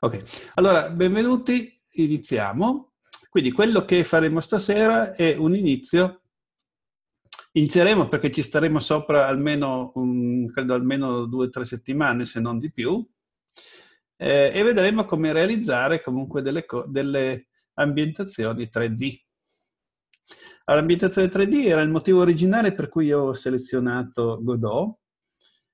Ok, allora benvenuti, iniziamo. Quindi quello che faremo stasera è un inizio. Inizieremo perché ci staremo sopra almeno, un, credo almeno due o tre settimane, se non di più, eh, e vedremo come realizzare comunque delle, delle ambientazioni 3D. Allora, ambientazione 3D era il motivo originale per cui ho selezionato Godot.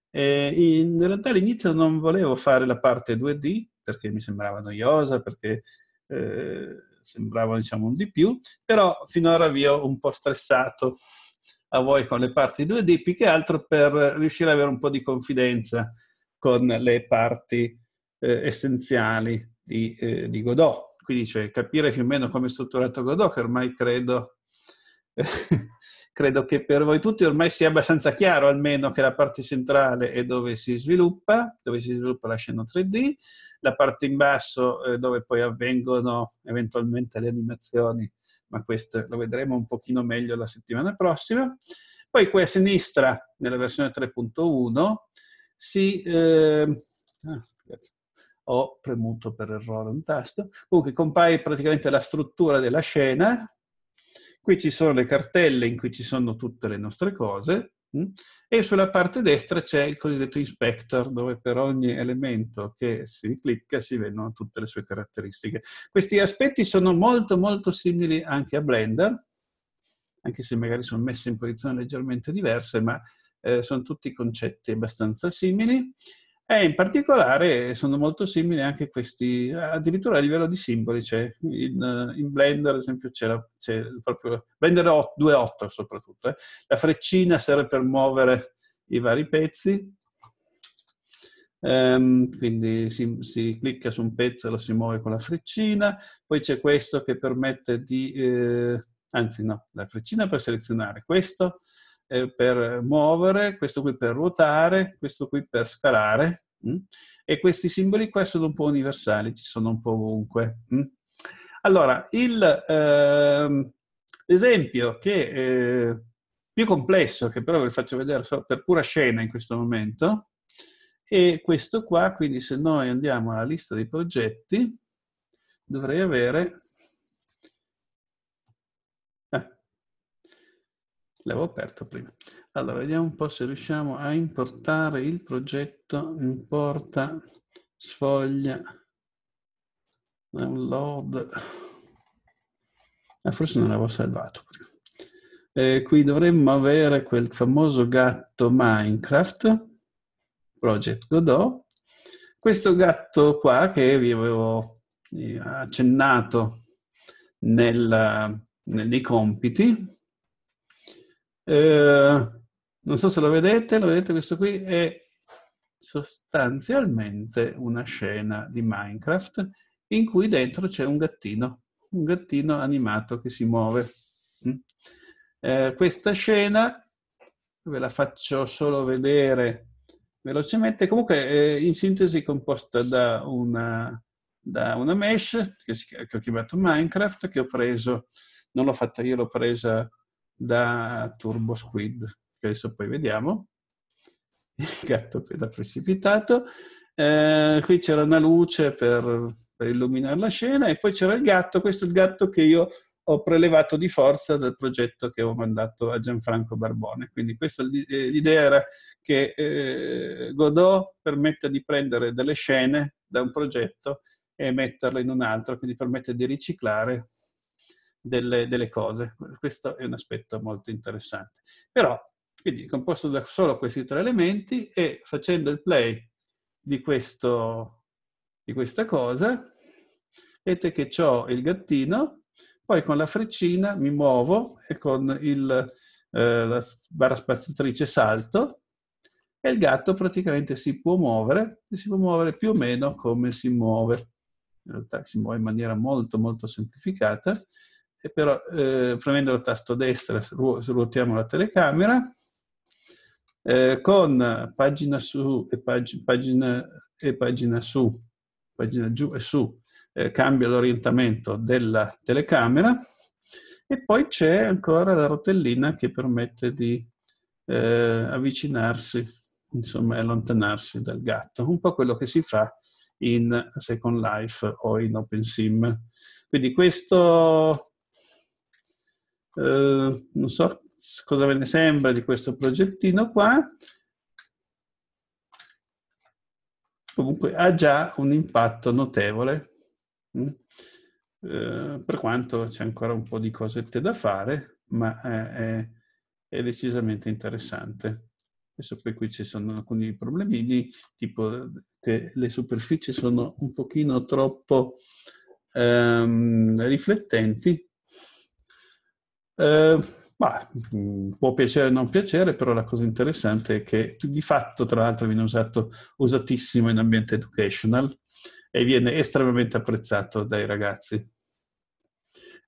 Eh, in realtà all'inizio non volevo fare la parte 2D, perché mi sembrava noiosa, perché eh, sembrava diciamo un di più, però finora vi ho un po' stressato a voi con le parti 2D, più che altro per riuscire ad avere un po' di confidenza con le parti eh, essenziali di, eh, di, Godot. Quindi cioè, capire più o meno come è strutturato Godot, che ormai credo credo che per voi tutti ormai sia abbastanza chiaro almeno che la parte centrale è dove si sviluppa, dove si sviluppa la scena 3D, la parte in basso è eh, dove poi avvengono eventualmente le animazioni, ma questo lo vedremo un pochino meglio la settimana prossima. Poi qui a sinistra, nella versione 3.1, si... Eh, ho premuto per errore un tasto. Comunque compare praticamente la struttura della scena, Qui ci sono le cartelle in cui ci sono tutte le nostre cose mm, e sulla parte destra c'è il cosiddetto inspector dove per ogni elemento che si clicca si vedono tutte le sue caratteristiche. Questi aspetti sono molto molto simili anche a Blender, anche se magari sono messi in posizioni leggermente diverse, ma eh, sono tutti concetti abbastanza simili. E eh, in particolare sono molto simili anche questi, addirittura a livello di simboli, cioè in, in Blender ad esempio c'è, la, c'è proprio Blender 2.8 soprattutto, eh. la freccina serve per muovere i vari pezzi, ehm, quindi si, si, clicca su un pezzo e lo si muove con la freccina, poi c'è questo che permette di, eh, anzi no, la freccina per selezionare questo, eh, per muovere, questo qui per ruotare, questo qui per scalare Mm? E questi simboli qua sono un po' universali, ci sono un po' ovunque. Mm? Allora, ehm, l'esempio che eh, più complesso, che però ve lo faccio vedere per pura scena in questo momento, è questo qua, quindi se noi andiamo alla lista dei progetti, dovrei avere L'avevo aperto prima. Allora, vediamo un po' se riusciamo a importare il progetto. Importa sfoglia download. Ah, eh, forse non l'avevo salvato prima. Eh, qui dovremmo avere quel famoso gatto Minecraft, Project Godot. Questo gatto qua che vi avevo eh, accennato nel, nei compiti, eh, non so se lo vedete, lo vedete questo qui? È sostanzialmente una scena di Minecraft in cui dentro c'è un gattino, un gattino animato che si muove. Mm? Eh, questa scena ve la faccio solo vedere velocemente, comunque è eh, in sintesi composta da una, da una mesh che, si, che ho chiamato Minecraft, che ho preso, non l'ho fatta io, l'ho presa da Turbo Squid, che adesso poi vediamo. Il gatto appena precipitato. Eh, qui c'era una luce per, per, illuminare la scena e poi c'era il gatto. Questo è il gatto che io ho prelevato di forza dal progetto che ho mandato a Gianfranco Barbone. Quindi questa, eh, l'idea era che eh, Godot permette di prendere delle scene da un progetto e metterle in un altro, quindi permette di riciclare delle, delle cose. Questo è un aspetto molto interessante. Però, quindi, composto da solo questi tre elementi e facendo il play di, questo, di questa cosa, vedete che ho il gattino, poi con la freccina mi muovo e con il, eh, la barra spaziatrice salto e il gatto praticamente si può muovere e si può muovere più o meno come si muove. In realtà si muove in maniera molto molto semplificata e però eh, premendo il tasto destra svuotiamo la telecamera eh, con pagina su e pag pagina, e pagina su, pagina giù e su, eh, cambia l'orientamento della telecamera e poi c'è ancora la rotellina che permette di eh, avvicinarsi, insomma allontanarsi dal gatto, un po' quello che si fa in Second Life o in OpenSim. Quindi questo eh, non so cosa ve ne sembra di questo progettino qua. Comunque ha già un impatto notevole, mm. eh, per quanto c'è ancora un po' di cosette da fare, ma è, è decisamente interessante. Adesso poi qui ci sono alcuni problemini, tipo che le superfici sono un pochino troppo ehm, riflettenti, eh, bah, mm, può piacere o non piacere, però la cosa interessante è che di fatto, tra l'altro, viene usato usatissimo in ambiente educational e viene estremamente apprezzato dai ragazzi.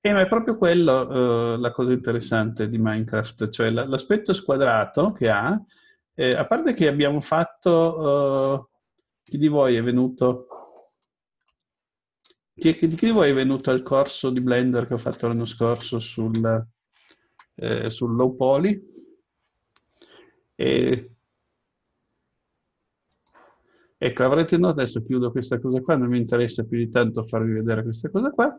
E eh, ma è proprio quello eh, la cosa interessante di Minecraft, cioè la, l'aspetto squadrato che ha, eh, a parte che abbiamo fatto, eh, chi di voi è venuto? chi, chi, di voi è venuto al corso di Blender che ho fatto l'anno scorso sul, eh, sul low poly e ecco avrete notato adesso chiudo questa cosa qua non mi interessa più di tanto farvi vedere questa cosa qua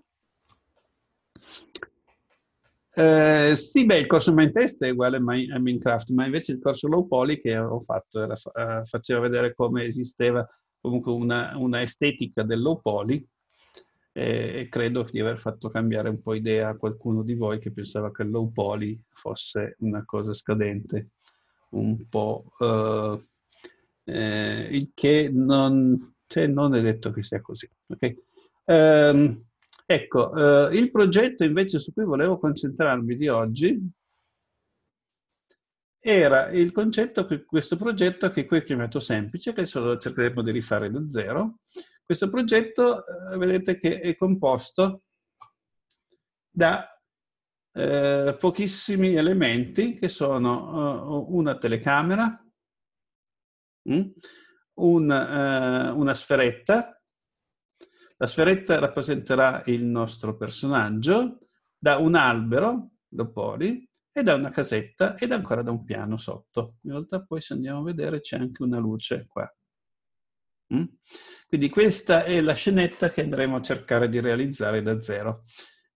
eh, sì, beh, il corso main test è uguale a Minecraft, ma invece il corso low poly che ho fatto era, eh, faceva vedere come esisteva comunque una, una estetica del low poly e, credo di aver fatto cambiare un po' idea a qualcuno di voi che pensava che il low poly fosse una cosa scadente, un po' uh, eh, il che non, cioè non, è detto che sia così. Okay? Um, ecco, uh, il progetto invece su cui volevo concentrarmi di oggi era il concetto che questo progetto che qui è chiamato semplice, che adesso cercheremo di rifare da zero, questo progetto eh, vedete che è composto da eh, pochissimi elementi che sono eh, una telecamera, mh, mm, un, eh, una sferetta, la sferetta rappresenterà il nostro personaggio, da un albero, lo poli, e da una casetta ed ancora da un piano sotto. In realtà poi se andiamo a vedere c'è anche una luce qua. Mm? Quindi questa è la scenetta che andremo a cercare di realizzare da zero.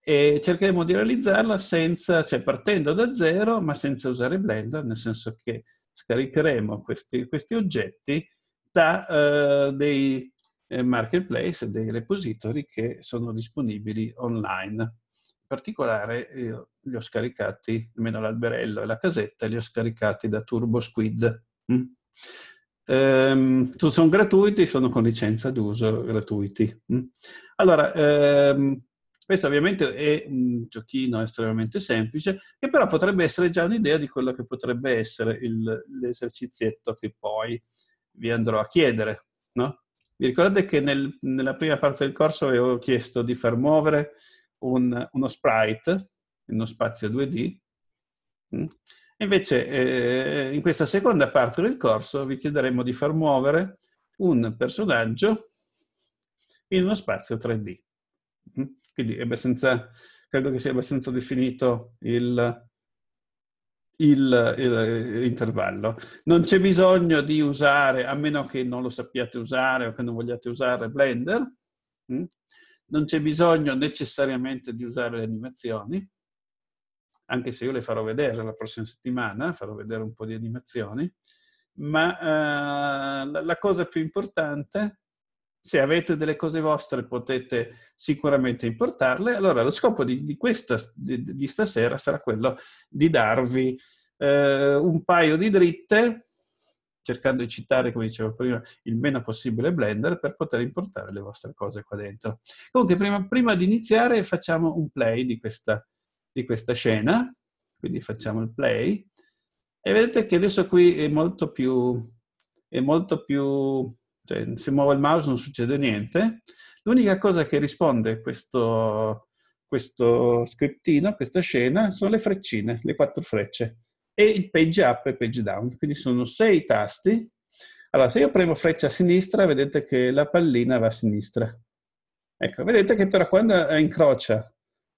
E cercheremo di realizzarla senza, cioè partendo da zero, ma senza usare Blender, nel senso che scaricheremo questi, questi oggetti da uh, dei eh, marketplace, dei repository che sono disponibili online. In particolare io li ho scaricati, almeno l'alberello e la casetta, li ho scaricati da Turbo Squid. Mm? Ehm, sono gratuiti, sono con licenza d'uso gratuiti. Mm. Allora, ehm, questo ovviamente è un giochino estremamente semplice, che però potrebbe essere già un'idea di quello che potrebbe essere il, l'esercizietto che poi vi andrò a chiedere. No? Vi ricordate che nel, nella prima parte del corso avevo chiesto di far muovere un, uno sprite in uno spazio 2D? Invece eh, in questa seconda parte del corso vi chiederemo di far muovere un personaggio in uno spazio 3D. Mm? Quindi credo che sia abbastanza definito il, il, il, eh, intervallo. Non c'è bisogno di usare, a meno che non lo sappiate usare o che non vogliate usare Blender, mm? non c'è bisogno necessariamente di usare le animazioni anche se io le farò vedere la prossima settimana, farò vedere un po' di animazioni, ma eh, la, cosa più importante, se avete delle cose vostre potete sicuramente importarle, allora lo scopo di, di questa, di, di, stasera sarà quello di darvi eh, un paio di dritte, cercando di citare, come dicevo prima, il meno possibile Blender per poter importare le vostre cose qua dentro. Comunque, prima, prima di iniziare facciamo un play di questa di questa scena, quindi facciamo il play, e vedete che adesso qui è molto più, è molto più, cioè se muovo il mouse non succede niente, l'unica cosa che risponde questo, questo scriptino, questa scena, sono le freccine, le quattro frecce, e il page up e page down, quindi sono sei tasti. Allora, se io premo freccia a sinistra, vedete che la pallina va a sinistra. Ecco, vedete che però quando incrocia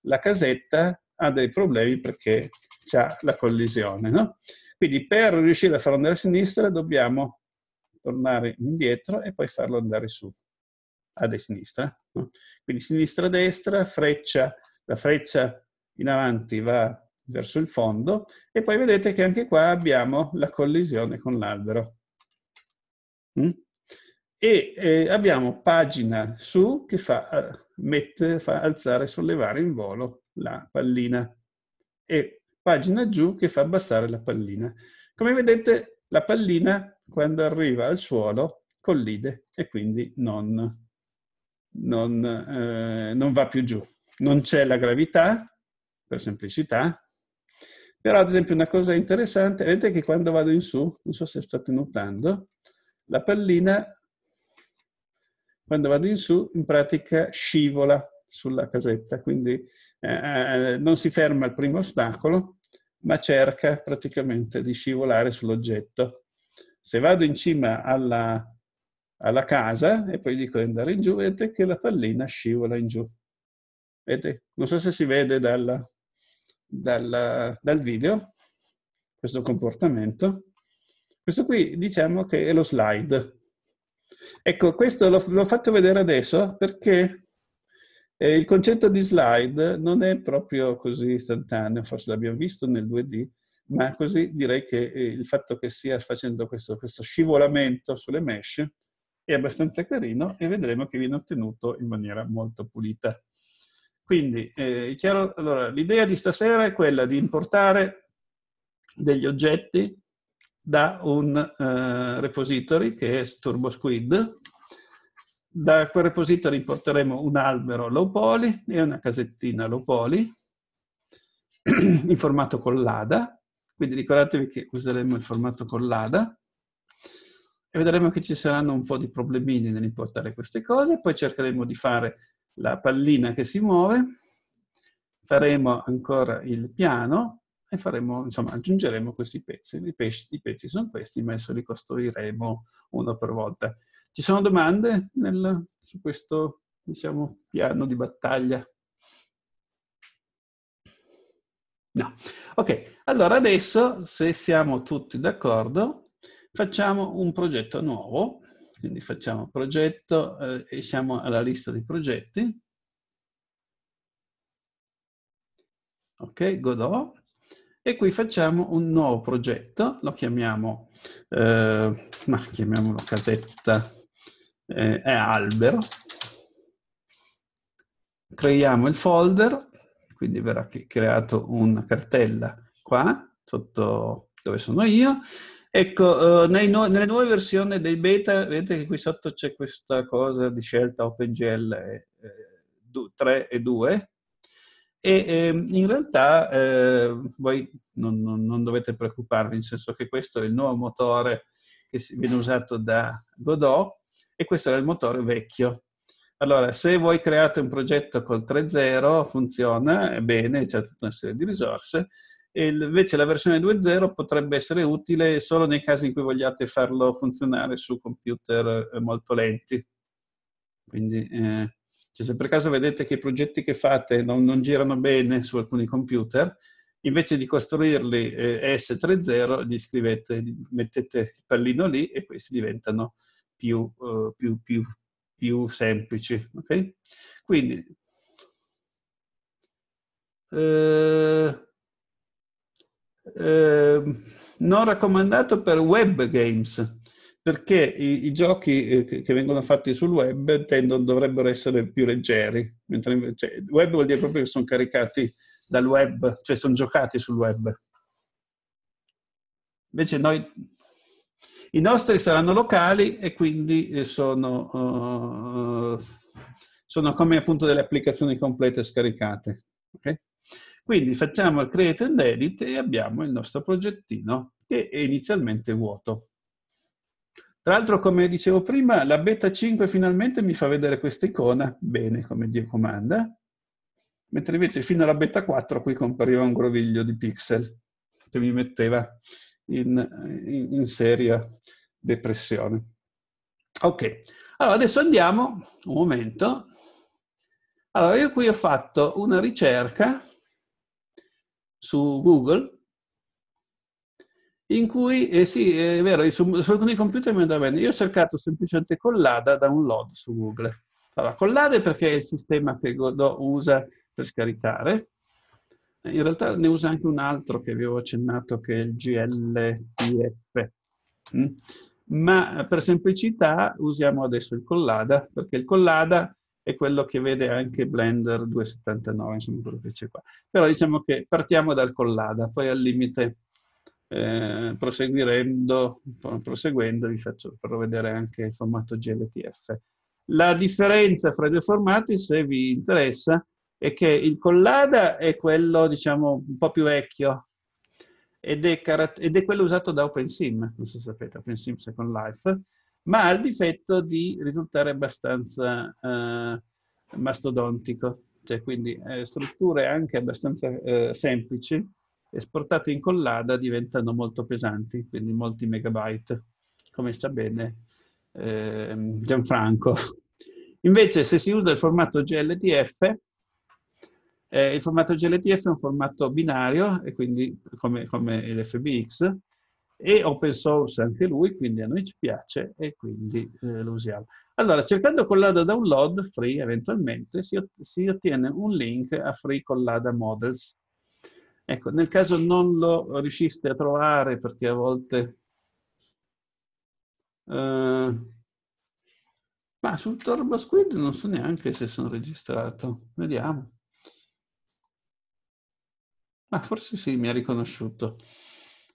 la casetta ha dei problemi perché c'è la collisione. No? Quindi per riuscire a farlo andare a sinistra dobbiamo tornare indietro e poi farlo andare su, a destra sinistra. No? Quindi sinistra-destra, freccia, la freccia in avanti va verso il fondo e poi vedete che anche qua abbiamo la collisione con l'albero. Mm? E eh, abbiamo pagina su che fa, eh, mette, fa alzare e sollevare in volo la pallina e pagina giù che fa abbassare la pallina. Come vedete la pallina quando arriva al suolo collide e quindi non, non, eh, non va più giù. Non c'è la gravità, per semplicità, però ad esempio una cosa interessante, vedete che quando vado in su, non so se state notando, la pallina quando vado in su in pratica scivola sulla casetta, quindi eh, eh, non si ferma al primo ostacolo, ma cerca praticamente di scivolare sull'oggetto. Se vado in cima alla, alla casa e poi dico di andare in giù, vedete che la pallina scivola in giù. Vedete? Non so se si vede dal, dal, dal video questo comportamento. Questo qui diciamo che è lo slide. Ecco, questo l'ho, l'ho fatto vedere adesso perché eh, il concetto di slide non è proprio così istantaneo, forse l'abbiamo visto nel 2D, ma così direi che eh, il fatto che stia facendo questo, questo scivolamento sulle mesh è abbastanza carino e vedremo che viene ottenuto in maniera molto pulita. Quindi, eh, allora, l'idea di stasera è quella di importare degli oggetti da un eh, repository che è TurboSquid, da quel repository importeremo un albero low poly e una casettina low poly in formato collada, quindi ricordatevi che useremo il formato collada e vedremo che ci saranno un po' di problemini nell'importare queste cose, poi cercheremo di fare la pallina che si muove, faremo ancora il piano e faremo, insomma, aggiungeremo questi pezzi. I, pezzi. I pezzi sono questi, ma adesso li costruiremo uno per volta. Ci sono domande nel, su questo diciamo, piano di battaglia? No. Ok, allora adesso, se siamo tutti d'accordo, facciamo un progetto nuovo. Quindi facciamo progetto eh, e siamo alla lista di progetti. Ok, Godot. E qui facciamo un nuovo progetto, lo chiamiamo, eh, ma chiamiamolo casetta eh, è albero. Creiamo il folder, quindi verrà creato una cartella qua, sotto dove sono io. Ecco, eh, no- nelle nuove versioni dei beta, vedete che qui sotto c'è questa cosa di scelta OpenGL eh, 3 e 2, e eh, in realtà eh, voi non, non, non, dovete preoccuparvi, nel senso che questo è il nuovo motore che viene usato da Godot e questo era il motore vecchio. Allora, se voi create un progetto col 3.0 funziona bene, c'è tutta una serie di risorse, e invece la versione 2.0 potrebbe essere utile solo nei casi in cui vogliate farlo funzionare su computer eh, molto lenti. Quindi, eh, cioè se per caso vedete che i progetti che fate non, non girano bene su alcuni computer, invece di costruirli eh, S3.0, gli scrivete, mettete il pallino lì e questi diventano più, uh, più, più, più semplici. Okay? Quindi, eh, eh, non raccomandato per web games, perché i, i giochi eh, che vengono fatti sul web tendono, dovrebbero essere più leggeri, mentre invece, cioè, web vuol dire proprio che sono caricati dal web, cioè sono giocati sul web. Invece noi i nostri saranno locali e quindi eh, sono, uh, sono come appunto delle applicazioni complete scaricate. Okay? Quindi facciamo il create and edit e abbiamo il nostro progettino che è inizialmente vuoto. Tra l'altro, come dicevo prima, la beta 5 finalmente mi fa vedere questa icona, bene, come Dio comanda, mentre invece fino alla beta 4 qui compariva un groviglio di pixel che mi metteva in, in, in seria depressione. Ok, allora adesso andiamo, un momento. Allora, io qui ho fatto una ricerca su Google in cui, eh sì, è vero, su, su alcuni computer mi andava bene. Io ho cercato semplicemente collada download su Google. Allora, collada perché è il sistema che Godot usa per scaricare. In realtà ne usa anche un altro che vi avevo accennato che è il GLTF. Mm? Ma eh, per semplicità usiamo adesso il Collada, perché il Collada è quello che vede anche Blender 279, insomma quello che c'è qua. Però diciamo che partiamo dal Collada, poi al limite eh, proseguendo, vi faccio farò vedere anche il formato GLTF. La differenza fra i due formati, se vi interessa, è che il collada è quello, diciamo, un po' più vecchio ed è, carat- ed è quello usato da OpenSim, non so se sapete, OpenSim Second Life, ma ha il difetto di risultare abbastanza eh, mastodontico, cioè quindi eh, strutture anche abbastanza eh, semplici, esportate in collada diventano molto pesanti, quindi molti megabyte, come sa bene ehm, Gianfranco. Invece se si usa il formato GLDF eh, il formato GLTF è un formato binario, e quindi come, come l'FBX, e open source anche lui, quindi a noi ci piace e quindi eh, lo usiamo. Allora, cercando Collada Download, free eventualmente, si, si ottiene un link a Free Collada Models. Ecco, nel caso non lo riusciste a trovare, perché a volte... Eh, ma sul Turbo Squid non so neanche se sono registrato. Vediamo. Ma forse sì, mi ha riconosciuto.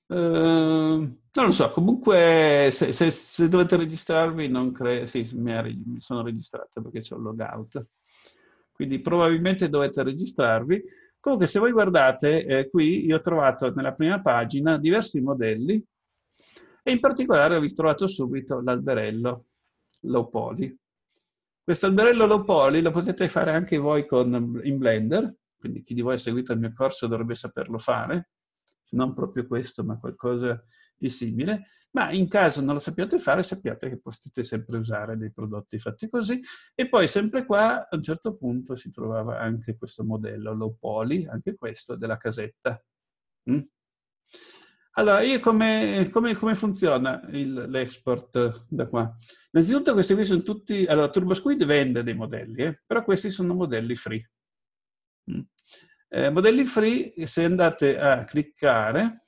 Uh, non lo so, comunque se, se, se dovete registrarvi, non credo. Sì, mi, ha, mi, sono registrato perché c'è il logout. Quindi probabilmente dovete registrarvi. Comunque, se voi guardate eh, qui, io ho trovato nella prima pagina diversi modelli e in particolare ho trovato subito l'alberello low poly. Questo alberello low poly lo potete fare anche voi con, in Blender quindi chi di voi ha seguito il mio corso dovrebbe saperlo fare, non proprio questo, ma qualcosa di simile, ma in caso non lo sappiate fare, sappiate che potete sempre usare dei prodotti fatti così. E poi sempre qua, a un certo punto, si trovava anche questo modello, low poly, anche questo, della casetta. Mm? Allora, io come, come, come funziona l'export da qua? Innanzitutto questi qui sono tutti... Allora, TurboSquid vende dei modelli, eh? però questi sono modelli free. Eh, modelli free, se andate a cliccare,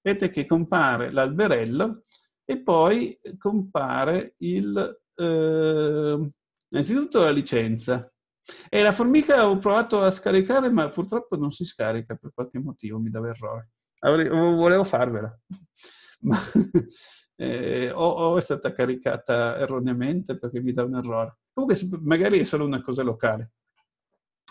vedete che compare l'alberello e poi compare il, eh, innanzitutto la licenza. E la formica ho provato a scaricare, ma purtroppo non si scarica per qualche motivo, mi dava errore. Avrei, volevo farvela, ma eh, o, o, è stata caricata erroneamente perché mi dà un errore. Comunque magari è solo una cosa locale.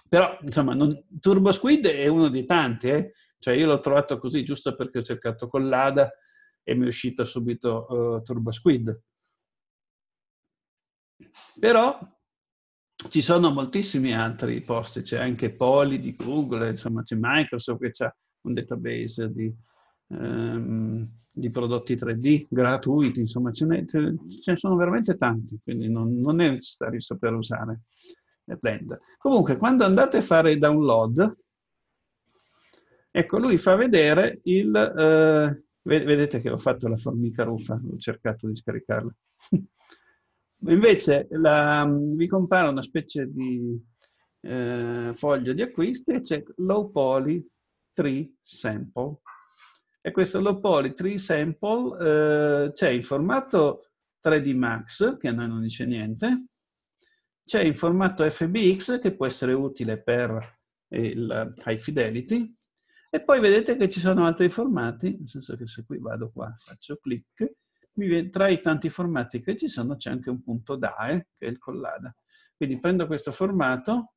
Però, insomma, non, Turbo Squid è uno dei tanti, eh? cioè io l'ho trovato così giusto perché ho cercato con l'ADA e mi è uscito subito uh, Turbo Squid. Però ci sono moltissimi altri posti, c'è anche Poli di Google, insomma c'è Microsoft che ha un database di, um, di, prodotti 3D gratuiti, insomma ce ne, ce ne sono veramente tanti, quindi non, non è necessario saper usare blend. Comunque, quando andate a fare il download, ecco, lui fa vedere il... Eh, vedete che ho fatto la formica ruffa, ho cercato di scaricarla. Invece la, vi compare una specie di eh, foglio di acquisti e c'è Low Poly 3 Sample. E questo Low Poly 3 Sample eh, c'è in formato 3D Max, che a noi non dice niente, c'è in formato FBX che può essere utile per il eh, high fidelity e poi vedete che ci sono altri formati, nel senso che se qui vado qua, faccio clic, tra i tanti formati che ci sono c'è anche un punto DAE che è il collada. Quindi prendo questo formato,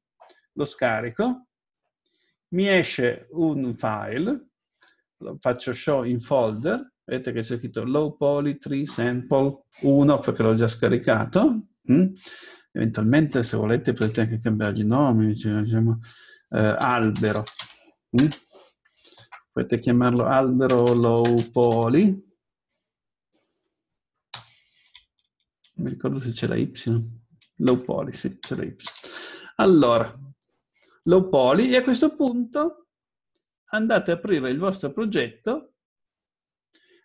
lo scarico, mi esce un file, lo faccio show in folder, vedete che c'è scritto low poly tree sample 1 perché l'ho già scaricato, mm? eventualmente se volete potete anche cambiare cambiargli nome, diciamo, diciamo eh, albero. Mm? Potete chiamarlo albero low poly. Non mi ricordo se c'è la Y. Low poly, sì, c'è la Y. Allora, low poly e a questo punto andate a aprire il vostro progetto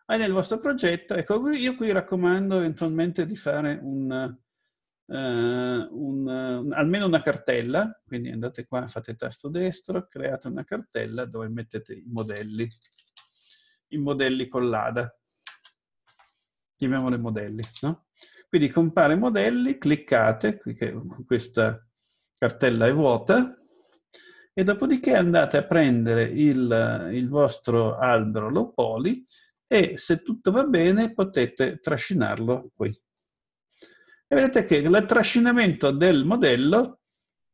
e nel vostro progetto, ecco, io qui raccomando eventualmente di fare un, eh, un, almeno una cartella, quindi andate qua, fate tasto destro, create una cartella dove mettete i modelli, i modelli con l'ADA, Chiamiamole modelli, no? Quindi compare modelli, cliccate, qui questa cartella è vuota, e dopodiché andate a prendere il, il vostro albero low poly e se tutto va bene potete trascinarlo qui e vedete che il trascinamento del modello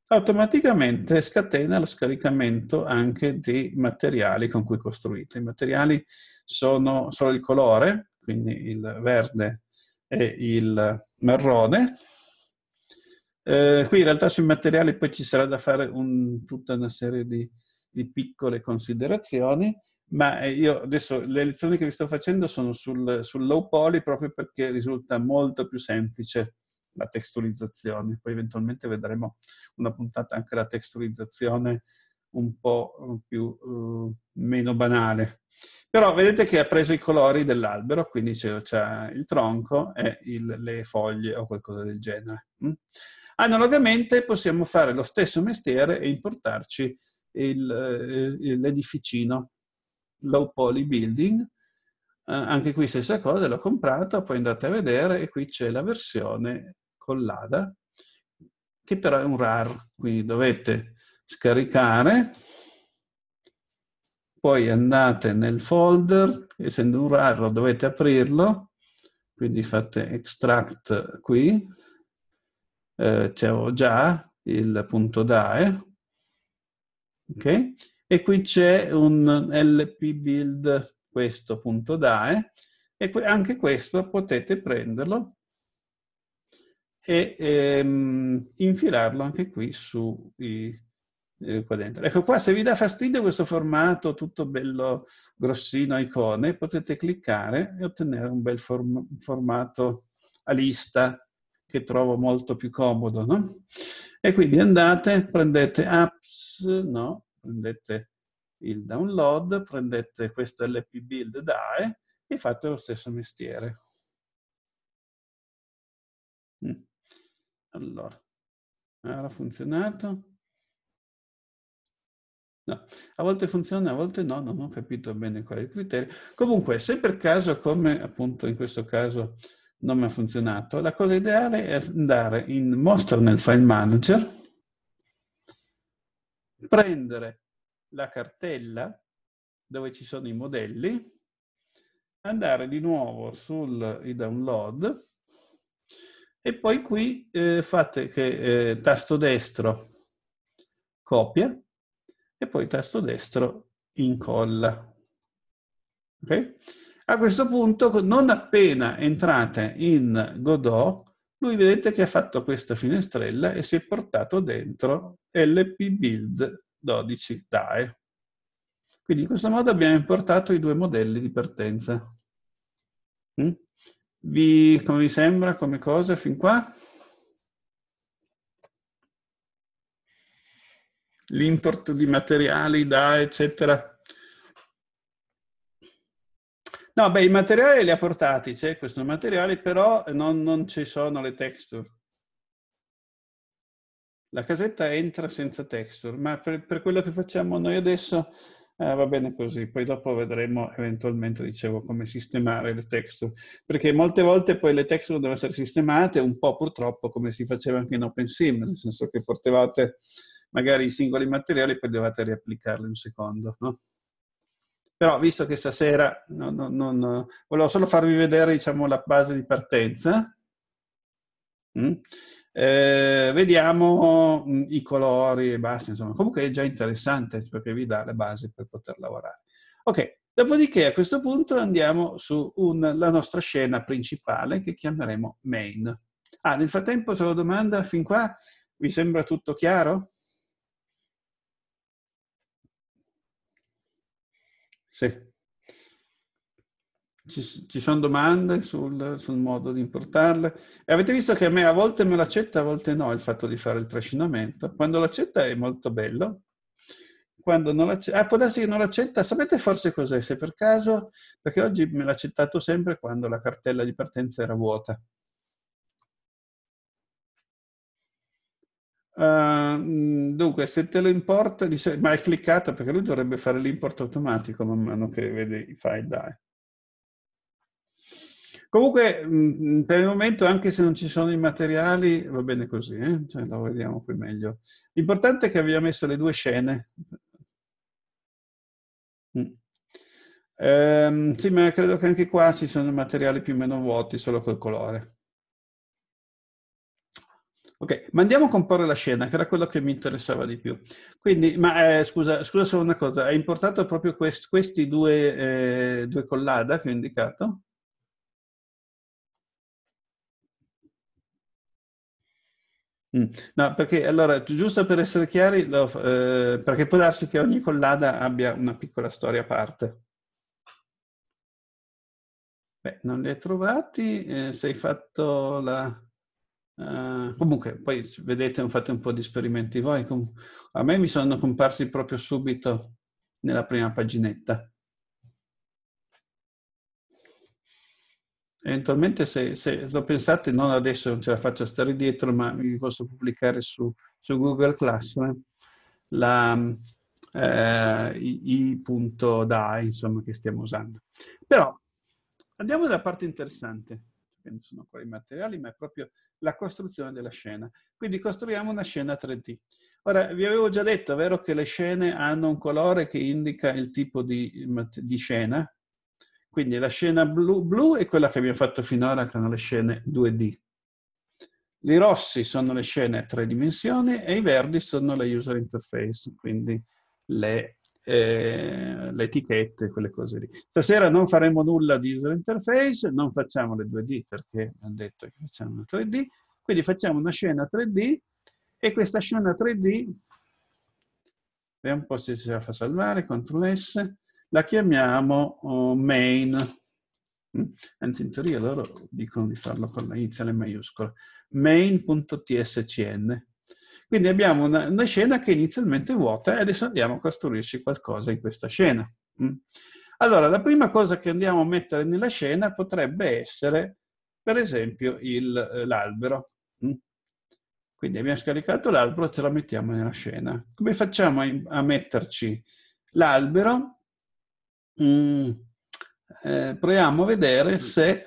automaticamente scatena lo scaricamento anche di materiali con cui costruite. I materiali sono solo il colore, quindi il verde e il marrone. Eh, qui in realtà sui materiali poi ci sarà da fare un, tutta una serie di, di, piccole considerazioni, ma eh, io adesso le lezioni che vi sto facendo sono sul, sul low poly proprio perché risulta molto più semplice la texturizzazione. Poi eventualmente vedremo una puntata anche la texturizzazione un po' eh, più eh, meno banale. Però vedete che ha preso i colori dell'albero, quindi c'è, il tronco e il, le foglie o qualcosa del genere. Mm? Analogamente possiamo fare lo stesso mestiere e importarci eh, l'edificino low poly building. Eh, anche qui stessa cosa, l'ho comprato, poi andate a vedere e qui c'è la versione collada, che però è un RAR, quindi dovete scaricare, poi andate nel folder, essendo un RAR dovete aprirlo, quindi fate extract qui, eh, c'avevo già il punto DAE, ok? E qui c'è un lpbuild questo punto DAE, e anche questo potete prenderlo e ehm, infilarlo anche qui sui eh, qua dentro. Ecco qua, se vi dà fastidio questo formato tutto bello grossino a icone, potete cliccare e ottenere un bel form- formato a lista che trovo molto più comodo, no? E quindi andate, prendete apps, no? Prendete il download, prendete questo LP Build DAE e fate lo stesso mestiere. Mm. Allora, ha funzionato? No, a volte funziona, a volte no, non ho capito bene qual è il criterio. Comunque, se per caso, come appunto in questo caso non mi ha funzionato, la cosa ideale è andare in mostra nel file manager, prendere la cartella dove ci sono i modelli, andare di nuovo sui download e poi qui eh, fate che, eh, tasto destro copia e poi tasto destro incolla. Okay? A questo punto, non appena entrate in Godot, lui vedete che ha fatto questa finestrella e si è portato dentro lpbuild 12 DAE. Quindi in questo modo abbiamo importato i due modelli di partenza. Mm? Vi, come vi sembra come cosa fin qua? L'import di materiali da eccetera. No, beh, i materiali li ha portati, c'è questo materiale, però non, non ci sono le texture. La casetta entra senza texture, ma per, per quello che facciamo noi adesso eh, va bene così, poi dopo vedremo eventualmente, dicevo, come sistemare le texture, perché molte volte poi le texture devono essere sistemate un po' purtroppo come si faceva anche in OpenSim, nel senso che portavate magari i singoli materiali e poi dovevate riapplicarli un secondo, no? Però visto che stasera no, no, no, volevo solo farvi vedere diciamo, la base di partenza, mm? Eh, vediamo mm, i colori e basta, insomma. Comunque è già interessante perché vi dà le basi per poter lavorare. Ok, dopodiché a questo punto andiamo sulla nostra scena principale che chiameremo main. Ah, nel frattempo se la domanda fin qua vi sembra tutto chiaro? Sì. Ci, ci sono domande sul, sul, modo di importarle? E avete visto che a me a volte me l'accetta, a volte no, il fatto di fare il trascinamento. Quando l'accetta è molto bello, quando non l'accetta, ah, può darsi che non l'accetta, sapete forse cos'è, se per caso, perché oggi me l'ha accettato sempre quando la cartella di partenza era vuota. Uh, dunque, se te lo importa, dice, ma è cliccato perché lui dovrebbe fare l'import automatico man mano che vede i file DAE. Comunque, mm, mm, per il momento, anche se non ci sono i materiali, va bene così, eh? cioè, lo vediamo poi meglio. L'importante è che abbia messo le due scene. Mm. Ehm, sì, ma credo che anche qua ci sono materiali più o meno vuoti, solo col colore. Ok, ma andiamo a comporre la scena, che era quello che mi interessava di più. Quindi, ma eh, scusa, scusa solo una cosa, hai importato proprio quest, questi due, eh, due collada che ho indicato? Mm. No, perché allora, giusto per essere chiari, no, eh, perché può darsi che ogni collada abbia una piccola storia a parte. Beh, non li hai trovati, eh, sei fatto la... Uh, comunque, poi vedete, fate un po' di esperimenti voi. Com- a me mi sono comparsi proprio subito nella prima paginetta. Eventualmente se, se, lo pensate, non adesso non ce la faccio stare dietro, ma vi posso pubblicare su, su Google Classroom eh, la, eh, i, i punto DAI insomma, che stiamo usando. Però andiamo alla parte interessante, che non sono ancora i materiali, ma è proprio la costruzione della scena. Quindi costruiamo una scena 3D. Ora, vi avevo già detto, vero, che le scene hanno un colore che indica il tipo di, di scena, quindi la scena blu, blu è quella che abbiamo fatto finora con le scene 2D. I rossi sono le scene a tre dimensioni e i verdi sono le user interface, quindi le, eh, le, etichette, quelle cose lì. Stasera non faremo nulla di user interface, non facciamo le 2D perché hanno detto che facciamo le 3D, quindi facciamo una scena 3D e questa scena 3D, vediamo un po' se si la fa salvare, CTRL S, la chiamiamo uh, main. Mm? Anzi, in teoria loro dicono di farlo con l'iniziale maiuscola. main.tscn. Quindi abbiamo una, una, scena che inizialmente è vuota e adesso andiamo a costruirci qualcosa in questa scena. Mm? Allora, la prima cosa che andiamo a mettere nella scena potrebbe essere, per esempio, eh, l'albero. Mm? Quindi abbiamo scaricato l'albero e ce la mettiamo nella scena. Come facciamo a metterci l'albero? Mm, eh, proviamo a vedere se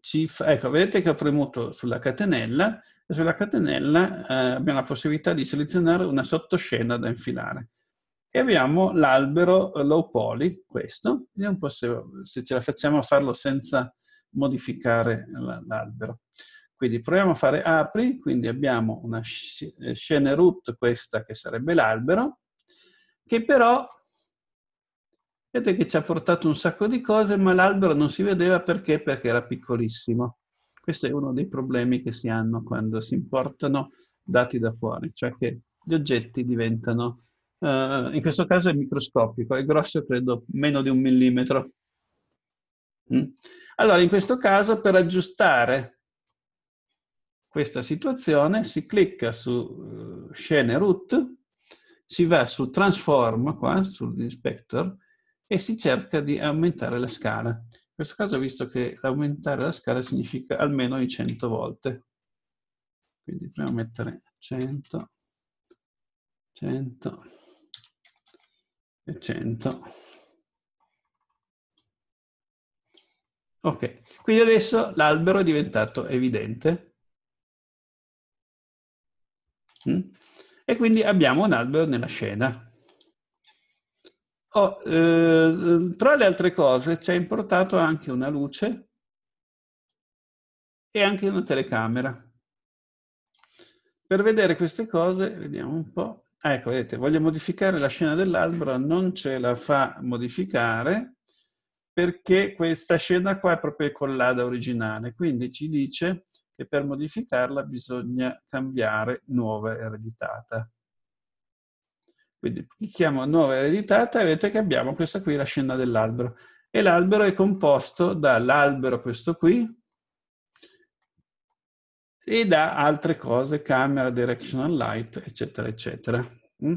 ci fa... Ecco, vedete che ho premuto sulla catenella e sulla catenella eh, abbiamo la possibilità di selezionare una sottoscena da infilare. E abbiamo l'albero low poly, questo. Vediamo un po' se, se ce la facciamo a farlo senza modificare l'albero. Quindi proviamo a fare apri, quindi abbiamo una eh, scena root, questa che sarebbe l'albero, che però Vedete che ci ha portato un sacco di cose, ma l'albero non si vedeva perché? Perché era piccolissimo. Questo è uno dei problemi che si hanno quando si importano dati da fuori, cioè che gli oggetti diventano, uh, in questo caso è microscopico, è grosso credo meno di un millimetro. Mm? Allora, in questo caso, per aggiustare questa situazione, si clicca su eh, scene root, si va su transform, qua, sull'inspector, e si cerca di aumentare la scala. In questo caso ho visto che aumentare la scala significa almeno i 100 volte. Quindi proviamo a mettere 100, 100 e 100. Ok, quindi adesso l'albero è diventato evidente. Mm? E quindi abbiamo un albero nella scena. Oh, eh, tra le altre cose ci ha importato anche una luce e anche una telecamera. Per vedere queste cose, vediamo un po'. Ah, ecco, vedete, voglio modificare la scena dell'albero, non ce la fa modificare perché questa scena qua è proprio il collada originale, quindi ci dice che per modificarla bisogna cambiare nuova ereditata. Quindi clicchiamo nuova ereditata e vedete che abbiamo questa qui, la scena dell'albero. E l'albero è composto dall'albero questo qui e da altre cose, camera, directional light, eccetera, eccetera. Mm?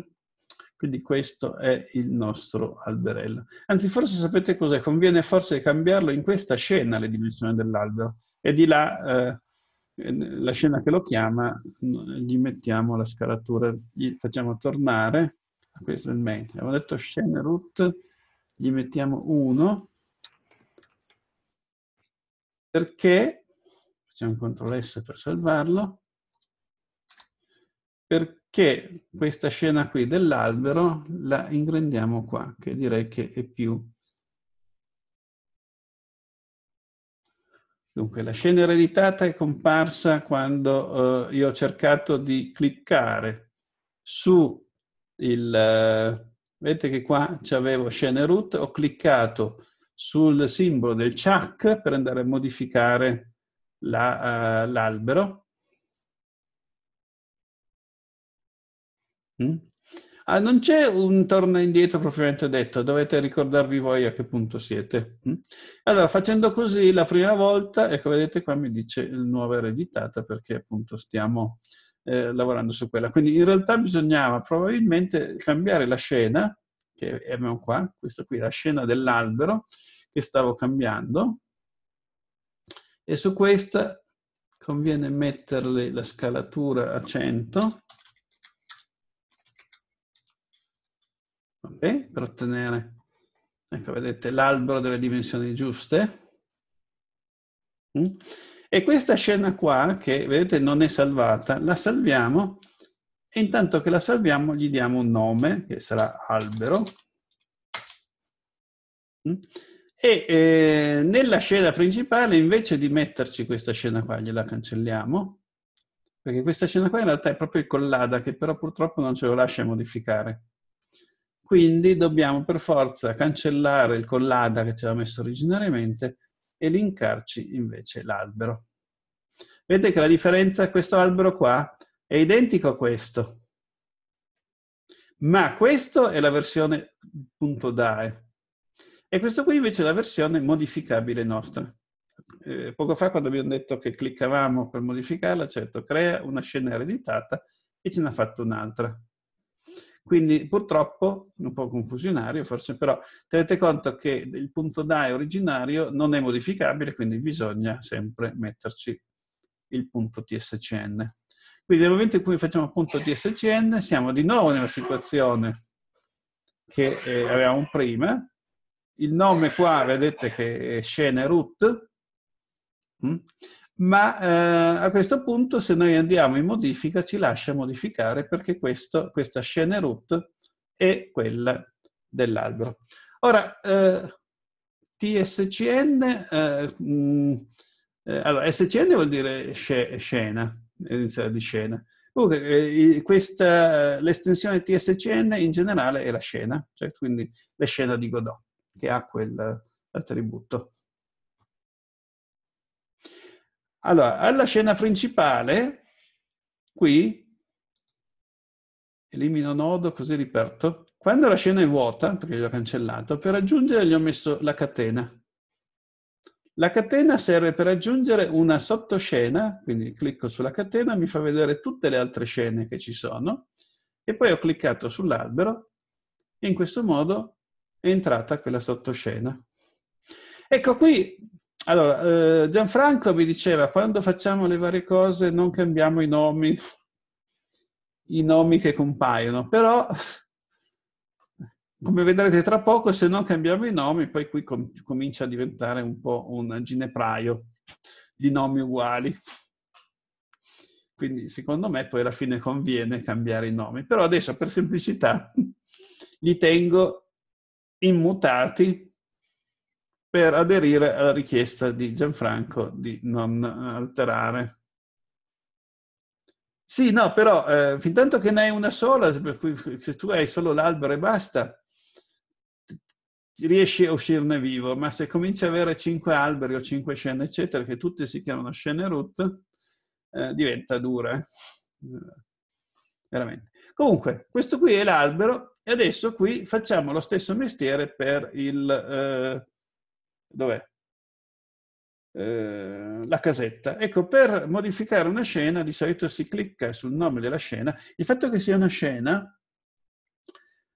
Quindi questo è il nostro alberello. Anzi, forse sapete cos'è? Conviene forse cambiarlo in questa scena, le dimensioni dell'albero. E di là... Eh, la scena che lo chiama, gli mettiamo la scalatura, gli facciamo tornare questo è il main. Abbiamo detto scene root, gli mettiamo 1, perché, facciamo un CTRL S per salvarlo, perché questa scena qui dell'albero la ingrandiamo qua, che direi che è più... Dunque, la scena ereditata è comparsa quando eh, io ho cercato di cliccare su il, eh, vedete che qua c'avevo scene root, ho cliccato sul simbolo del chuck per andare a modificare eh, l'albero. La, uh, Mm? Ah, non c'è un torna indietro propriamente detto, dovete ricordarvi voi a che punto siete. Mm? Allora, facendo così la prima volta, ecco, vedete qua mi dice nuova ereditata perché appunto stiamo eh, lavorando su quella. Quindi in realtà bisognava probabilmente cambiare la scena, che abbiamo qua, questa qui, la scena dell'albero che stavo cambiando, e su questa conviene metterle la scalatura a 100, ok, per ottenere, ecco vedete, l'albero delle dimensioni giuste. Mm? E questa scena qua, che vedete non è salvata, la salviamo e intanto che la salviamo gli diamo un nome, che sarà albero. Mm? E eh, nella scena principale, invece di metterci questa scena qua, gliela cancelliamo, perché questa scena qua in realtà è proprio il collada, che però purtroppo non ce lo lascia modificare. Quindi dobbiamo per forza cancellare il collada che ci aveva messo originariamente e elencarci invece l'albero. Vedete che la differenza, questo albero qua, è identico a questo. Ma questo è la versione punto DAE. E questo qui invece è la versione modificabile nostra. Eh, poco fa quando abbiamo detto che cliccavamo per modificarla, certo, crea una scena ereditata e ce n'ha fatto un'altra. Quindi purtroppo, un po' confusionario forse, però tenete conto che il punto DAE originario non è modificabile, quindi bisogna sempre metterci il punto TSCN. Quindi nel momento in cui facciamo punto TSCN siamo di nuovo nella situazione che eh, avevamo prima. Il nome qua vedete che è scene root, hm? ma eh, a questo punto se noi andiamo in modifica ci lascia modificare perché questo, questa scena root è quella dell'albero. Ora, eh, TSCN, eh, mm, eh, allora, SCN vuol dire scena, iniziale di scena. Comunque, eh, questa, l'estensione TSCN in generale è la scena, cioè quindi la scena di Godot, che ha quell'attributo. Allora, alla scena principale, qui, elimino nodo così riperto, quando la scena è vuota, perché l'ho cancellato, per aggiungere gli ho messo la catena. La catena serve per aggiungere una sottoscena, quindi clicco sulla catena, mi fa vedere tutte le altre scene che ci sono, e poi ho cliccato sull'albero, e in questo modo è entrata quella sottoscena. Ecco qui allora, eh, Gianfranco mi diceva, quando facciamo le varie cose non cambiamo i nomi, i nomi che compaiono, però come vedrete tra poco, se non cambiamo i nomi, poi qui com- comincia a diventare un po' un ginepraio di nomi uguali. Quindi secondo me poi alla fine conviene cambiare i nomi, però adesso per semplicità li tengo immutati per aderire alla richiesta di Gianfranco di non alterare. Sì, no, però eh, fin tanto che ne hai una sola, per cui se tu hai solo l'albero e basta, riesci a uscirne vivo, ma se cominci ad avere cinque alberi o cinque scene, eccetera, che tutte si chiamano scene root, eh, diventa dura. Eh? Veramente. Comunque, questo qui è l'albero e adesso qui facciamo lo stesso mestiere per il, eh, dov'è? Eh, la casetta. Ecco, per modificare una scena di solito si clicca sul nome della scena. Il fatto che sia una scena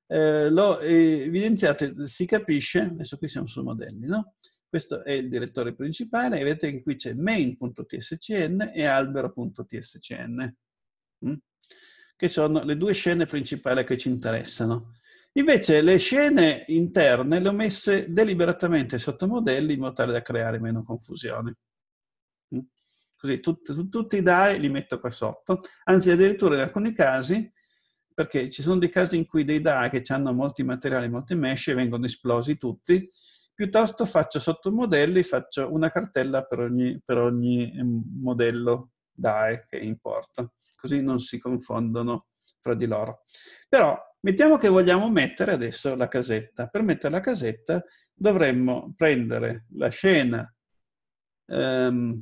eh, lo evidenziate, si capisce, adesso qui siamo su modelli, no? Questo è il direttore principale, vedete che qui c'è main.tscn e albero.tscn, mm? che sono le due scene principali che ci interessano. Invece le scene interne le ho messe deliberatamente sotto modelli in modo tale da creare meno confusione. Mm? Così tut, tutti i DAE li metto qua sotto, anzi addirittura in alcuni casi, perché ci sono dei casi in cui dei DAE che hanno molti materiali, molti mesh, vengono esplosi tutti, piuttosto faccio sotto modelli, faccio una cartella per ogni, per ogni mm, modello DAE che importa, così non si confondono fra di loro. Però mettiamo che vogliamo mettere adesso la casetta. Per mettere la casetta dovremmo prendere la scena, ehm,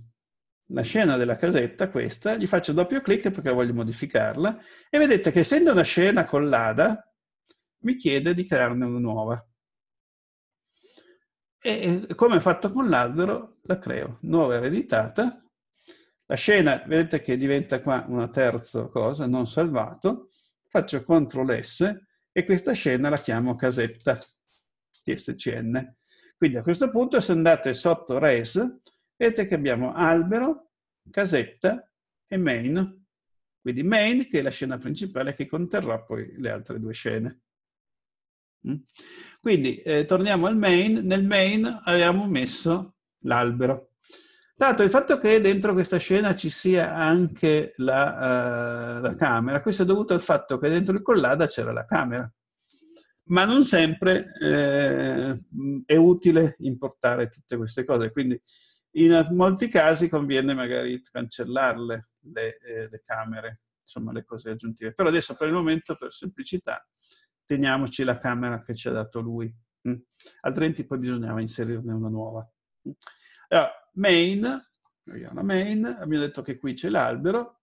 la scena della casetta, questa, gli faccio doppio clic perché voglio modificarla, e vedete che essendo una scena con l'ADA, mi chiede di crearne una nuova. E come ho fatto con l'albero, la creo. Nuova ereditata. La scena, vedete che diventa qua una terza cosa, non salvato faccio CTRL S e questa scena la chiamo casetta TSCN. Quindi a questo punto se andate sotto res, vedete che abbiamo albero, casetta e main. Quindi main che è la scena principale che conterrà poi le altre due scene. Mm? Quindi eh, torniamo al main. Nel main abbiamo messo l'albero. Tra il fatto che dentro questa scena ci sia anche la, uh, la camera, questo è dovuto al fatto che dentro il collada c'era la camera ma non sempre eh, è utile importare tutte queste cose, quindi in molti casi conviene magari cancellarle le, eh, le, camere, insomma le cose aggiuntive. Però adesso per il momento, per semplicità, teniamoci la camera che ci ha dato lui, mm? altrimenti poi bisognava inserirne una nuova. Allora, main, la main, abbiamo detto che qui c'è l'albero,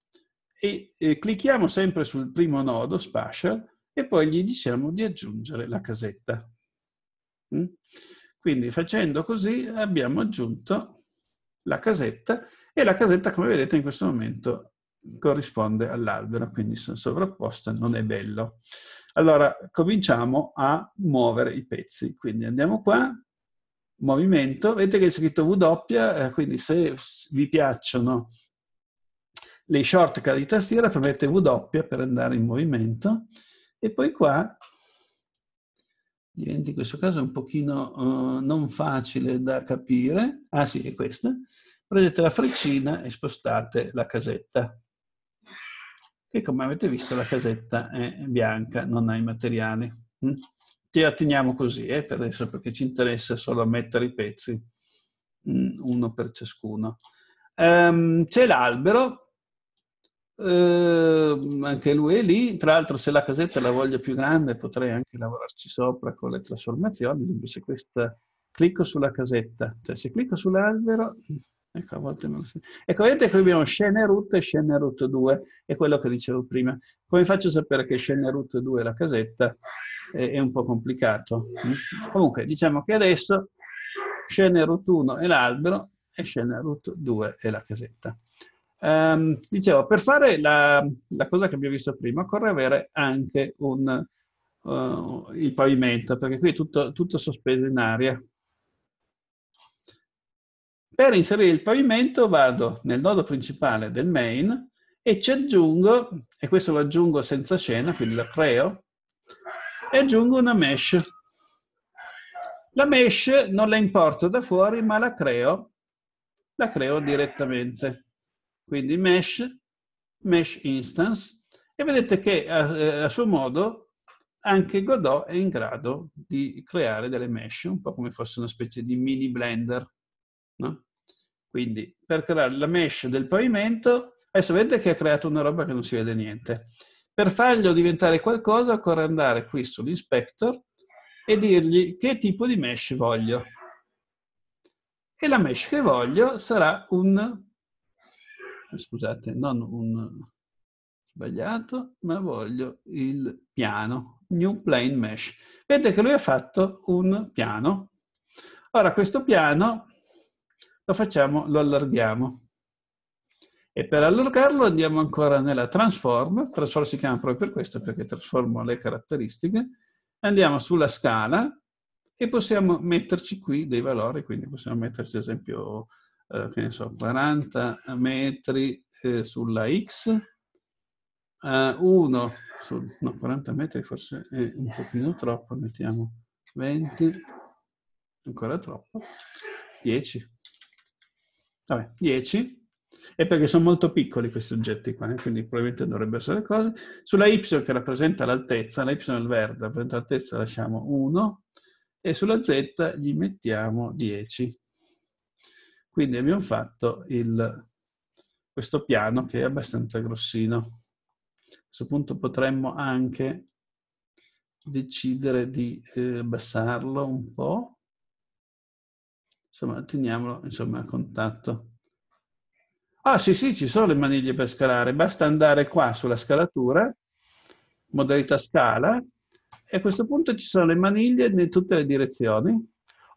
e, e clicchiamo sempre sul primo nodo, spatial, e poi gli diciamo di aggiungere la casetta. Mm? Quindi facendo così abbiamo aggiunto la casetta e la casetta come vedete in questo momento corrisponde all'albero, quindi sono sovrapposta, non è bello. Allora cominciamo a muovere i pezzi, quindi andiamo qua, movimento, vedete che è scritto W, eh, quindi se vi piacciono le shortcut di tastiera premete W per andare in movimento e poi qua diventa in questo caso un pochino uh, non facile da capire, ah sì è questa, prendete la freccina e spostate la casetta che come avete visto la casetta è bianca, non ha i materiali. Mm te la teniamo così eh, per adesso perché ci interessa solo mettere i pezzi, mm, uno per ciascuno. Um, c'è l'albero, uh, anche lui è lì, tra l'altro se la casetta la voglio più grande potrei anche lavorarci sopra con le trasformazioni, ad esempio se questa clicco sulla casetta, cioè se clicco sull'albero, ecco a volte non si... Ecco, vedete qui abbiamo scene root e scene root 2, è quello che dicevo prima. Come faccio a sapere che scene root 2 è la casetta? è, un po' complicato. Comunque, diciamo che adesso scene root 1 è l'albero e scena root 2 è la casetta. Um, dicevo, per fare la, la, cosa che abbiamo visto prima, occorre avere anche un, uh, il pavimento, perché qui è tutto, tutto, sospeso in aria. Per inserire il pavimento vado nel nodo principale del main e ci aggiungo, e questo lo aggiungo senza scena, quindi lo creo, e aggiungo una mesh. La mesh non la importo da fuori, ma la creo, la creo direttamente. Quindi mesh, mesh instance, e vedete che a, eh, a suo modo anche Godot è in grado di creare delle mesh, un po' come fosse una specie di mini blender. No? Quindi per creare la mesh del pavimento, adesso vedete che ha creato una roba che non si vede niente. Per farglielo diventare qualcosa occorre andare qui sull'inspector e dirgli che tipo di mesh voglio. E la mesh che voglio sarà un... Eh, scusate, non un... sbagliato, ma voglio il piano, new plane mesh. Vedete che lui ha fatto un piano. Ora questo piano lo facciamo, lo allarghiamo. E per allargarlo andiamo ancora nella transform, transform si chiama proprio per questo perché trasformo le caratteristiche, andiamo sulla scala e possiamo metterci qui dei valori, quindi possiamo metterci ad esempio eh, che ne so, 40 metri eh, sulla x, 1 eh, su, no 40 metri forse è un pochino troppo, mettiamo 20, ancora troppo, 10, vabbè 10 e perché sono molto piccoli questi oggetti qua, eh? quindi probabilmente dovrebbero essere le cose. Sulla y che rappresenta l'altezza, la y è il verde, rappresenta l'altezza, lasciamo 1 e sulla z gli mettiamo 10. Quindi abbiamo fatto il, questo piano che è abbastanza grossino. A questo punto potremmo anche decidere di eh, abbassarlo un po'. Insomma, teniamolo insomma, a contatto Ah sì sì, ci sono le maniglie per scalare, basta andare qua sulla scalatura, modalità scala, e a questo punto ci sono le maniglie in tutte le direzioni.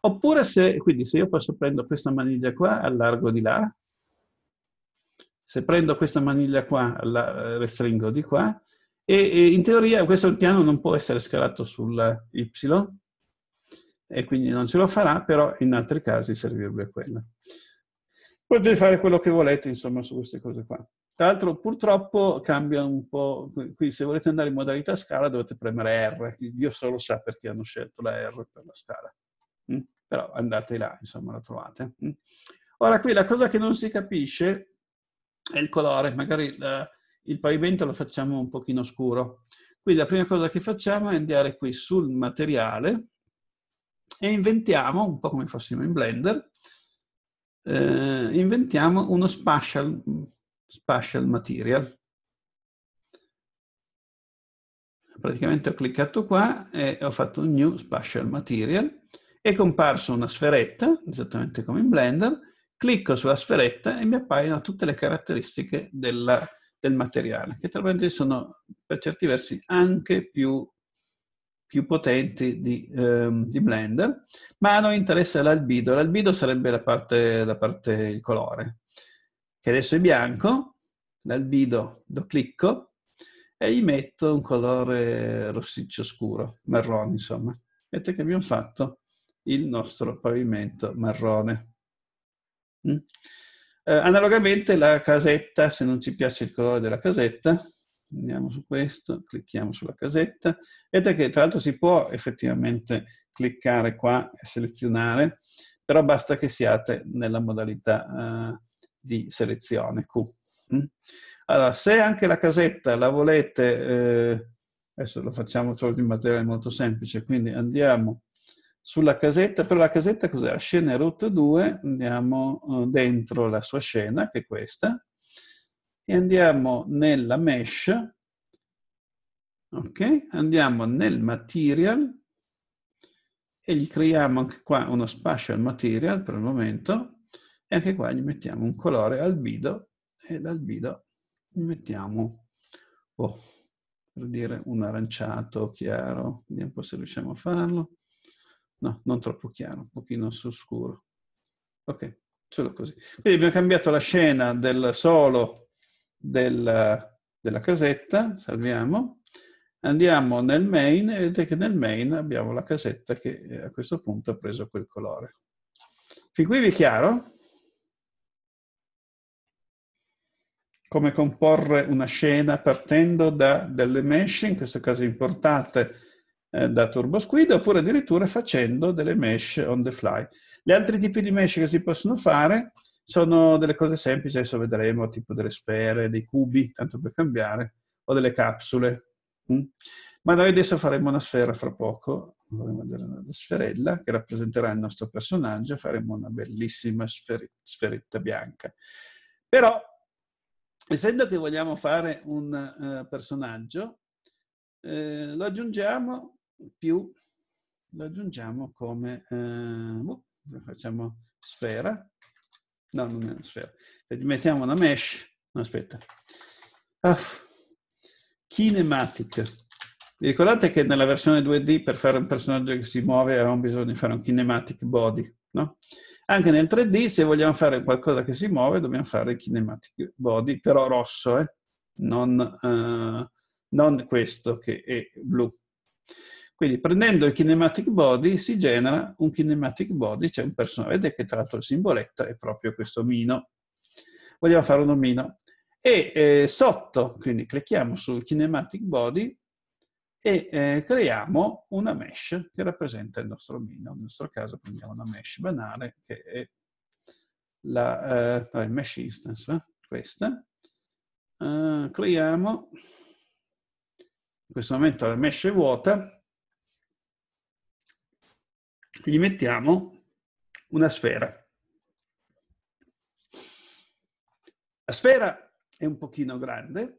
Oppure se, quindi se io posso prendo questa maniglia qua, allargo di là, se prendo questa maniglia qua, la eh, restringo di qua, e, e in teoria questo piano non può essere scalato sulla Y, e quindi non ce lo farà, però in altri casi servirebbe quella potete fare quello che volete, insomma, su queste cose qua. Tra l'altro, purtroppo cambia un po'. Qui, se volete andare in modalità scala, dovete premere R. Dio solo sa perché hanno scelto la R per la scala. Mm? Però andate là, insomma, la trovate. Mm? Ora, qui la cosa che non si capisce è il colore. Magari la, il pavimento lo facciamo un pochino scuro. Quindi la prima cosa che facciamo è andare qui sul materiale e inventiamo, un po' come fossimo in Blender, eh, inventiamo uno spatial, spatial material. Praticamente ho cliccato qua e ho fatto un new spatial material. È comparso una sferetta, esattamente come in Blender. Clicco sulla sferetta e mi appaiono tutte le caratteristiche della, del materiale, che tra l'altro sono per certi versi anche più più potenti di, ehm, di Blender, ma a noi interessa l'albido. L'albido sarebbe la parte, la parte, il colore, che adesso è bianco, l'albido lo clicco e gli metto un colore rossiccio scuro, marrone insomma. Vedete che abbiamo fatto il nostro pavimento marrone. Mm. Eh, analogamente la casetta, se non ci piace il colore della casetta, andiamo su questo, clicchiamo sulla casetta, vedete che tra l'altro si può effettivamente cliccare qua e selezionare, però basta che siate nella modalità eh, di selezione Q. Mm? Allora, se anche la casetta la volete, eh, adesso lo facciamo solo di materiale molto semplice, quindi andiamo sulla casetta, però la casetta cos'è? La scena root 2, andiamo eh, dentro la sua scena, che è questa, e andiamo nella mesh, ok? Andiamo nel material e gli creiamo anche qua uno spatial material per il momento e anche qua gli mettiamo un colore albido e dall'albido gli mettiamo, oh, per dire, un aranciato chiaro, vediamo un po' se riusciamo a farlo. No, non troppo chiaro, un pochino su scuro. Ok, solo così. Quindi abbiamo cambiato la scena del solo del, della casetta, salviamo, andiamo nel main e vedete che nel main abbiamo la casetta che eh, a questo punto ha preso quel colore. Fin qui vi è chiaro? Come comporre una scena partendo da delle mesh, in questo caso importate eh, da TurboSquid, oppure addirittura facendo delle mesh on the fly. Gli altri tipi di mesh che si possono fare sono delle cose semplici, adesso vedremo, tipo delle sfere, dei cubi, tanto per cambiare, o delle capsule. Mm. Ma noi adesso faremo una sfera fra poco, vorremmo vedere una sferella che rappresenterà il nostro personaggio, faremo una bellissima sferi- sferetta bianca. Però, essendo che vogliamo fare un uh, personaggio, eh, lo aggiungiamo più, lo aggiungiamo come, uh, facciamo sfera, No, non è una sfera. Mettiamo una mesh. No, aspetta. Ah. Kinematic. Vi ricordate che nella versione 2D per fare un personaggio che si muove avevamo bisogno di fare un kinematic body, no? Anche nel 3D, se vogliamo fare qualcosa che si muove, dobbiamo fare il kinematic body, però rosso, eh? non, uh, non questo che è blu. Quindi prendendo il kinematic body si genera un kinematic body, c'è cioè un personaggio, vedete che tra l'altro il simboletto è proprio questo omino. Vogliamo fare un omino. E eh, sotto, quindi clicchiamo sul kinematic body e eh, creiamo una mesh che rappresenta il nostro omino. Nel nostro caso prendiamo una mesh banale che è la eh, mesh instance, eh? questa. Uh, creiamo, in questo momento la mesh è vuota, gli mettiamo una sfera. La sfera è un pochino grande,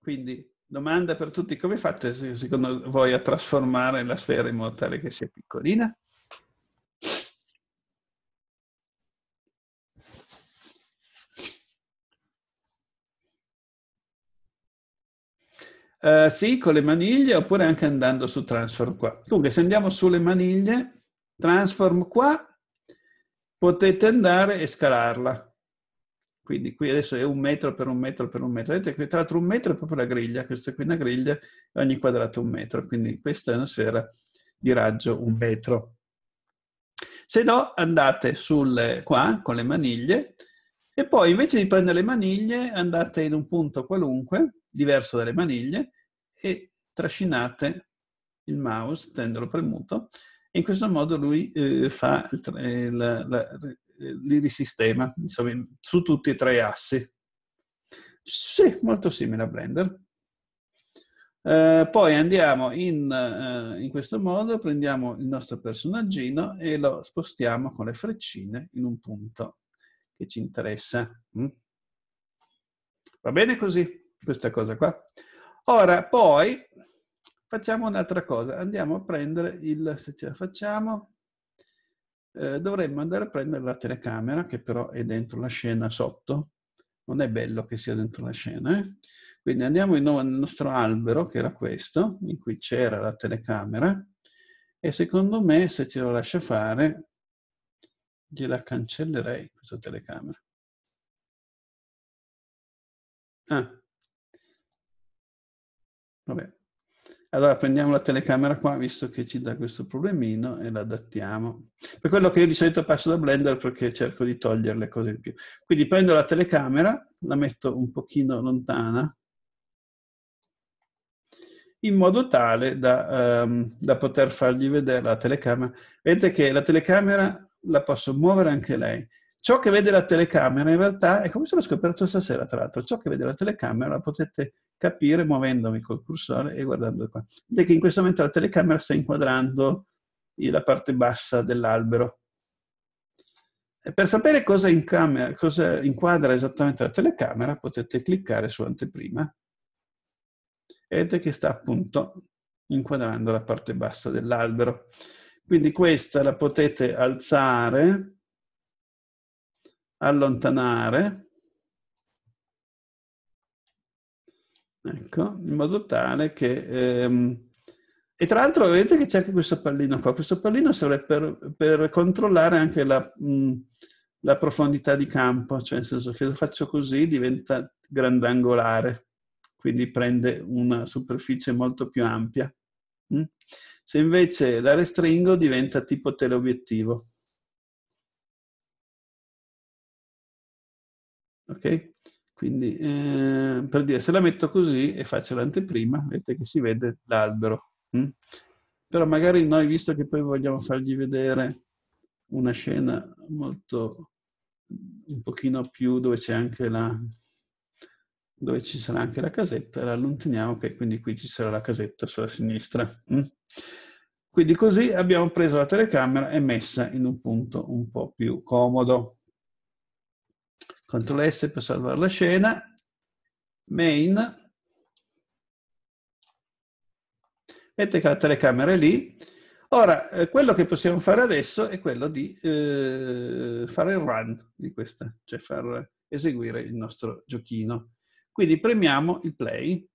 quindi domanda per tutti, come fate secondo voi a trasformare la sfera in modo tale che sia piccolina? Uh, sì, con le maniglie oppure anche andando su Transform qua. Comunque, se andiamo sulle maniglie, transform qua, potete andare e scalarla. Quindi qui adesso è un metro per un metro per un metro. Vedete qui tra l'altro un metro è proprio la griglia, questa qui è una griglia, ogni quadrato un metro. Quindi questa è una sfera di raggio un metro. Se no andate sul, qua con le maniglie e poi invece di prendere le maniglie andate in un punto qualunque, diverso dalle maniglie, e trascinate il mouse, tendolo premuto, e in questo modo lui eh, fa il, eh, la, la, eh, li risistema insomma, su tutti e tre i assi. Sì, molto simile a Blender. Eh, poi andiamo in, eh, in, questo modo, prendiamo il nostro personaggino e lo spostiamo con le freccine in un punto che ci interessa. Mm? Va bene così, questa cosa qua. Ora, poi, Facciamo un'altra cosa, andiamo a prendere il, se ce la facciamo, eh, dovremmo andare a prendere la telecamera che però è dentro la scena sotto, non è bello che sia dentro la scena, eh? quindi andiamo di nuovo nel nostro albero che era questo, in cui c'era la telecamera e secondo me se ce lo lascia fare gliela cancellerei questa telecamera. Ah, vabbè. Allora prendiamo la telecamera qua, visto che ci dà questo problemino, e l'adattiamo. Per quello che io di solito passo da Blender perché cerco di togliere le cose in più. Quindi prendo la telecamera, la metto un pochino lontana, in modo tale da, um, da poter fargli vedere la telecamera. Vedete che la telecamera la posso muovere anche lei. Ciò che vede la telecamera in realtà è come se l'ho scoperto stasera, tra l'altro, ciò che vede la telecamera potete capire muovendomi col cursore e guardando qua. Vedete che in questo momento la telecamera sta inquadrando la parte bassa dell'albero. E per sapere cosa, camera, cosa inquadra esattamente la telecamera potete cliccare su anteprima e vedete che sta appunto inquadrando la parte bassa dell'albero. Quindi questa la potete alzare, allontanare, Ecco, in modo tale che... Ehm, e tra l'altro vedete che c'è anche questo pallino qua. Questo pallino serve per, per controllare anche la, mh, mm, la, profondità di campo, cioè nel senso che lo faccio così diventa grandangolare, quindi prende una superficie molto più ampia. Mh? Mm? Se invece la restringo diventa tipo teleobiettivo. Ok? Quindi eh, per dire, se la metto così e faccio l'anteprima, vedete che si vede l'albero. Hm? Però magari noi, visto che poi vogliamo fargli vedere una scena molto, un pochino più dove c'è anche la, dove ci sarà anche la casetta, la allontaniamo, ok, quindi qui ci sarà la casetta sulla sinistra. Hm? Quindi così abbiamo preso la telecamera e messa in un punto un po' più comodo. CTRL S per salvare la scena, main, mette la telecamera lì. Ora, eh, quello che possiamo fare adesso è quello di eh, fare il run di questa, cioè far eseguire il nostro giochino. Quindi premiamo il play,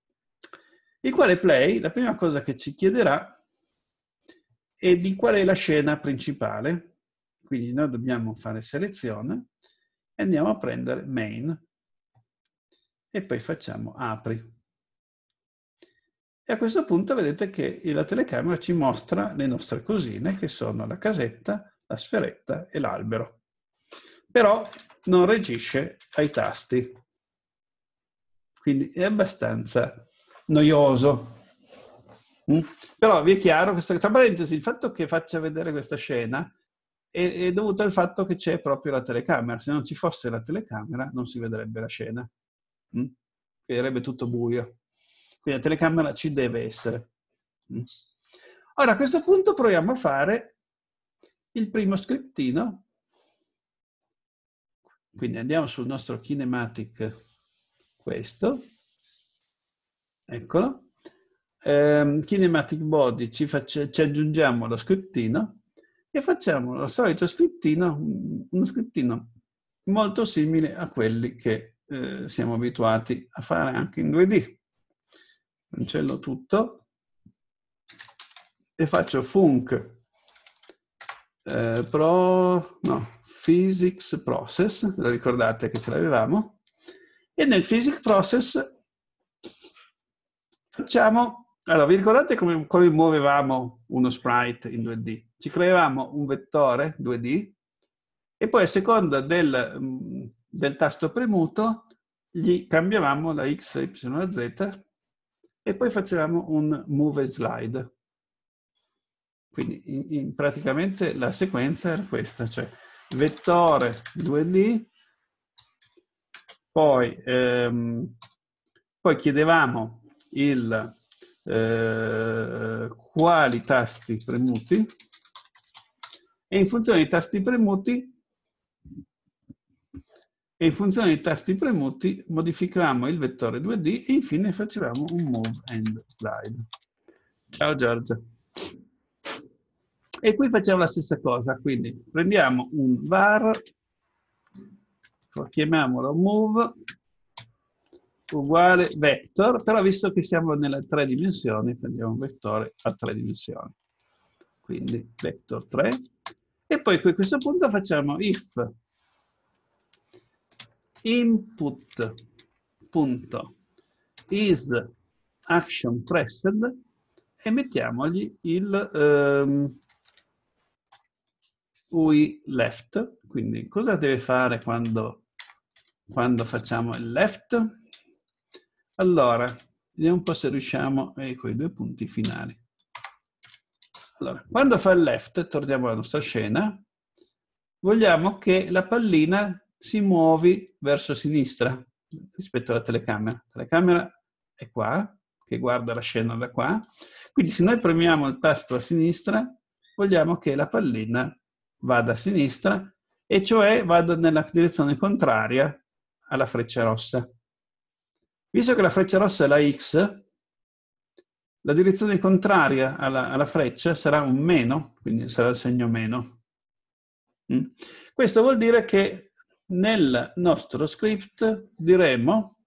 il quale play, la prima cosa che ci chiederà è di qual è la scena principale. Quindi noi dobbiamo fare selezione e andiamo a prendere main e poi facciamo apri. E a questo punto vedete che la telecamera ci mostra le nostre cosine che sono la casetta, la sferetta e l'albero. Però non reagisce ai tasti. Quindi è abbastanza noioso. Mm? Però vi è chiaro, questa, tra parentesi, il fatto che faccia vedere questa scena è, dovuto al fatto che c'è proprio la telecamera. Se non ci fosse la telecamera non si vedrebbe la scena, mm? tutto buio. Quindi la telecamera ci deve essere. Mm? Ora a questo punto proviamo a fare il primo scriptino. Quindi andiamo sul nostro kinematic, questo, eccolo. Um, kinematic body ci, faccia, ci aggiungiamo lo scriptino e facciamo lo solito scriptino, uno scriptino molto simile a quelli che eh, siamo abituati a fare anche in 2D. Cancello tutto e faccio func eh, pro, no, physics process, lo ricordate che ce l'avevamo, e nel physics process facciamo, allora vi ricordate come, come muovevamo uno sprite in 2D? ci creavamo un vettore 2D e poi a seconda del, mm, del tasto premuto gli cambiavamo la x, y, z e poi facevamo un move slide. Quindi in, in praticamente la sequenza era questa, cioè vettore 2D, poi, ehm, poi chiedevamo il, eh, quali tasti premuti e in funzione dei tasti premuti e in funzione dei tasti premuti modificavamo il vettore 2D e infine facevamo un move and slide. Ciao Giorgio. E qui facciamo la stessa cosa, quindi prendiamo un var, chiamiamolo move, uguale vector, però visto che siamo nelle tre dimensioni, prendiamo un vettore a tre dimensioni. Quindi vector 3 e poi a questo punto facciamo if input.isActionPressed punto is action e mettiamogli il um, ehm, we left. Quindi cosa deve fare quando, quando facciamo il left? Allora, vediamo un po' se riusciamo, ecco i due punti finali. Allora, quando fa il left, torniamo alla nostra scena, vogliamo che la pallina si muovi verso sinistra rispetto alla telecamera. La telecamera è qua, che guarda la scena da qua. Quindi se noi premiamo il tasto a sinistra, vogliamo che la pallina vada a sinistra, e cioè vada nella direzione contraria alla freccia rossa. Visto che la freccia rossa è la X, la direzione contraria alla, alla freccia sarà un meno, quindi sarà il segno meno. Mm? Questo vuol dire che nel nostro script diremo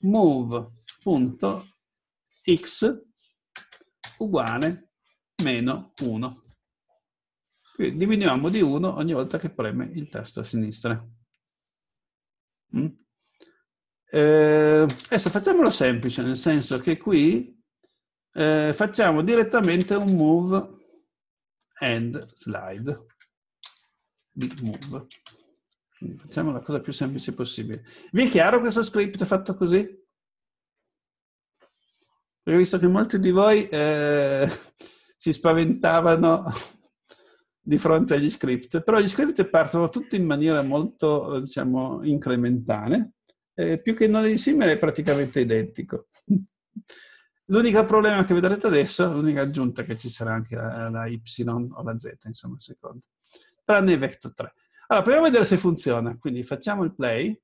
move.x uguale meno 1. Quindi diminuiamo di 1 ogni volta che preme il tasto a sinistra. Mm? Eh, adesso facciamolo semplice, nel senso che qui eh, facciamo direttamente un move and slide di move. facciamo la cosa più semplice possibile. Vi è chiaro questo script fatto così? Perché visto che molti di voi eh, si spaventavano di fronte agli script, però gli script partono tutti in maniera molto, eh, diciamo, incrementale, eh, più che non è simile è praticamente identico. L'unico problema che vedrete adesso, l'unica aggiunta che ci sarà anche la, la Y o la Z, insomma, secondo, tranne il vector 3. Allora, proviamo a vedere se funziona. Quindi facciamo il play.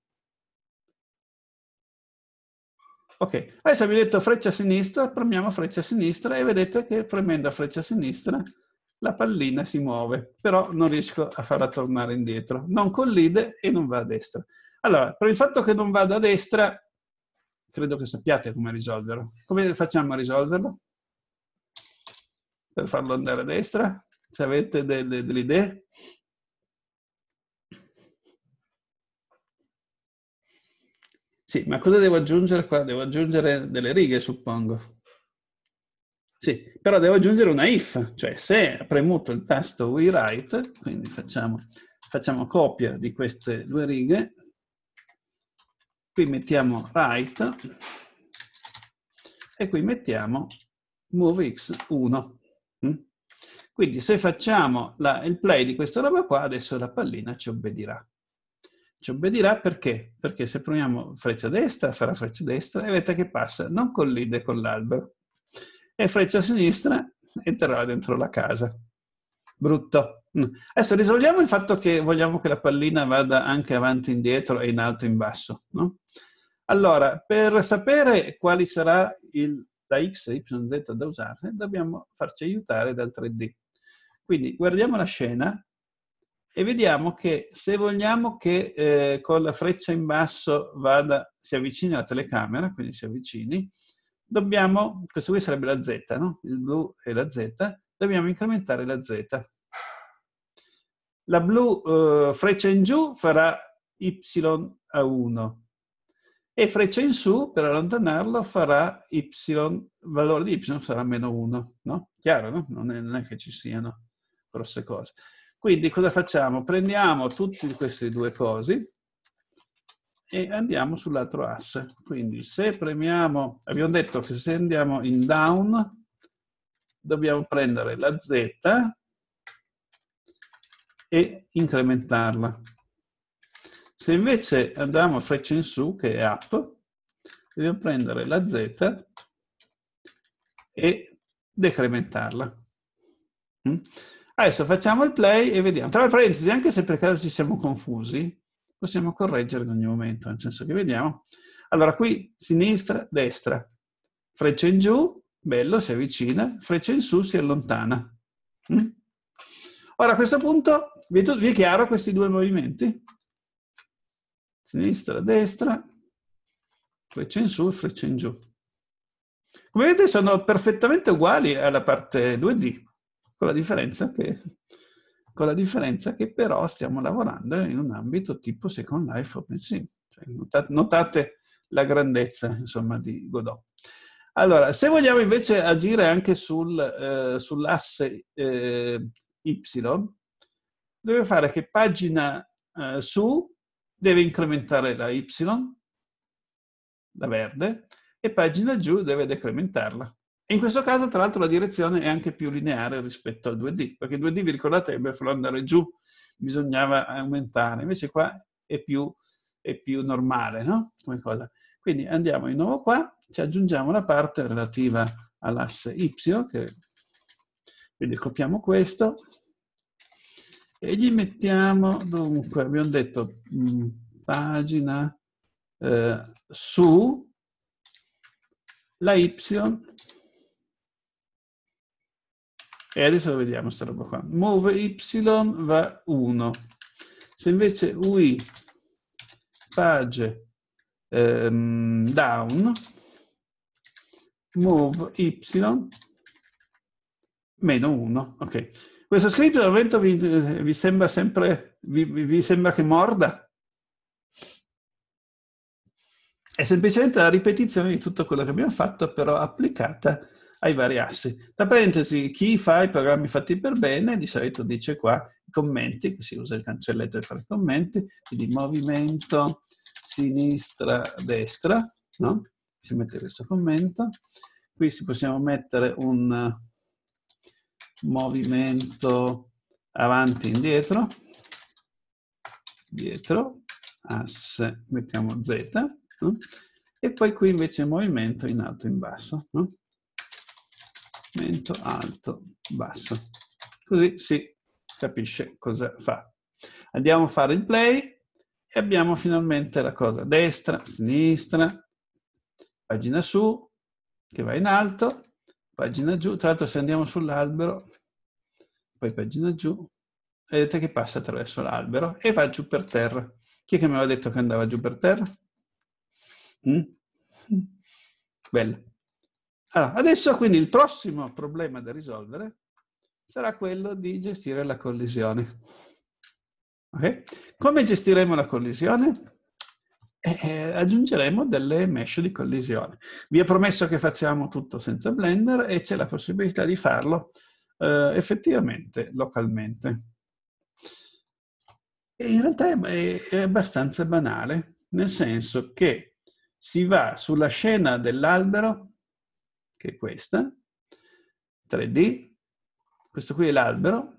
Ok, adesso abbiamo detto freccia a sinistra, premiamo freccia a sinistra e vedete che premendo freccia a sinistra la pallina si muove, però non riesco a farla tornare indietro. Non collide e non va a destra. Allora, per il fatto che non vada a destra, credo che sappiate come risolverlo. Come facciamo a risolverlo? Per farlo andare a destra? Se avete delle, delle idee? Sì, ma cosa devo aggiungere qua? Devo aggiungere delle righe, suppongo. Sì, però devo aggiungere una if, cioè se ha premuto il tasto rewrite, quindi facciamo, facciamo copia di queste due righe, qui mettiamo right e qui mettiamo move x 1. Mm? Quindi se facciamo la, il play di questa roba qua, adesso la pallina ci obbedirà. Ci obbedirà perché? Perché se proviamo freccia destra, farà freccia destra e vedete che passa, non collide con l'albero. E freccia sinistra entrerà dentro la casa. Brutto. Adesso risolviamo il fatto che vogliamo che la pallina vada anche avanti e indietro e in alto e in basso. No? Allora, per sapere quali sarà il, la x e z da usare, dobbiamo farci aiutare dal 3D. Quindi guardiamo la scena e vediamo che se vogliamo che eh, con la freccia in basso vada, si avvicini alla telecamera, quindi si avvicini, dobbiamo, questo qui sarebbe la z, no? il blu è la z, dobbiamo incrementare la z. La blu eh, freccia in giù farà Y a 1 e freccia in su per allontanarlo farà Y, il valore di Y sarà meno 1, no? Chiaro, no? Non è, non è che ci siano grosse cose. Quindi cosa facciamo? Prendiamo tutte queste due cose e andiamo sull'altro asse. Quindi se premiamo, abbiamo detto che se andiamo in down, dobbiamo prendere la Z e incrementarla. Se invece andiamo a freccia in su, che è up, devo prendere la z e decrementarla. Mm? Adesso facciamo il play e vediamo. Tra parentesi, anche se per caso ci siamo confusi, possiamo correggere in ogni momento, nel senso che vediamo. Allora, qui sinistra, destra, freccia in giù, bello, si avvicina, freccia in su, si allontana. Mm? Ora a questo punto vi è chiaro questi due movimenti? Sinistra, destra, freccia in su e freccia in giù. Come vedete sono perfettamente uguali alla parte 2D, con la differenza che, con la differenza che però stiamo lavorando in un ambito tipo Second Life OpenSea. Cioè, notate, notate la grandezza insomma, di Godot. Allora, se vogliamo invece agire anche sul, eh, sull'asse eh, y, deve fare che pagina eh, su deve incrementare la y, la verde, e pagina giù deve decrementarla. in questo caso, tra l'altro, la direzione è anche più lineare rispetto al 2D, perché 2D, vi ricordate, per farlo andare giù bisognava aumentare, invece qua è più, è più normale, no? Come cosa. Quindi andiamo di nuovo qua, ci aggiungiamo la parte relativa all'asse Y, che quindi copiamo questo e gli mettiamo, dunque, abbiamo detto mh, mm, pagina eh, su la Y e adesso lo vediamo questa roba qua. Move Y va 1. Se invece UI page ehm, down, move Y Meno 1, ok. Questo scritto al vento vi, eh, vi, sembra sempre, vi, vi sembra che morda? È semplicemente la ripetizione di tutto quello che abbiamo fatto, però applicata ai vari assi. Tra parentesi, chi fa i programmi fatti per bene, di solito dice qua i commenti, che si usa il cancelletto per fare i commenti, quindi movimento sinistra-destra, no? Si mette questo commento. Qui si possiamo mettere un, movimento avanti e indietro, dietro, asse, mettiamo Z, no? e poi qui invece movimento in alto e in basso. No? Movimento alto, basso. Così si capisce cosa fa. Andiamo a fare il play e abbiamo finalmente la cosa destra, sinistra, pagina su, che va in alto, pagina giù, tra l'altro se andiamo sull'albero, poi pagina giù, vedete che passa attraverso l'albero e va giù per terra. Chi è che mi aveva detto che andava giù per terra? Mm? Bello. Allora, adesso quindi il prossimo problema da risolvere sarà quello di gestire la collisione. Okay? Come gestiremo la collisione? eh, aggiungeremo delle mesh di collisione. Vi ho promesso che facciamo tutto senza Blender e c'è la possibilità di farlo eh, effettivamente localmente. E in realtà è, è, abbastanza banale, nel senso che si va sulla scena dell'albero, che è questa, 3D, questo qui è l'albero,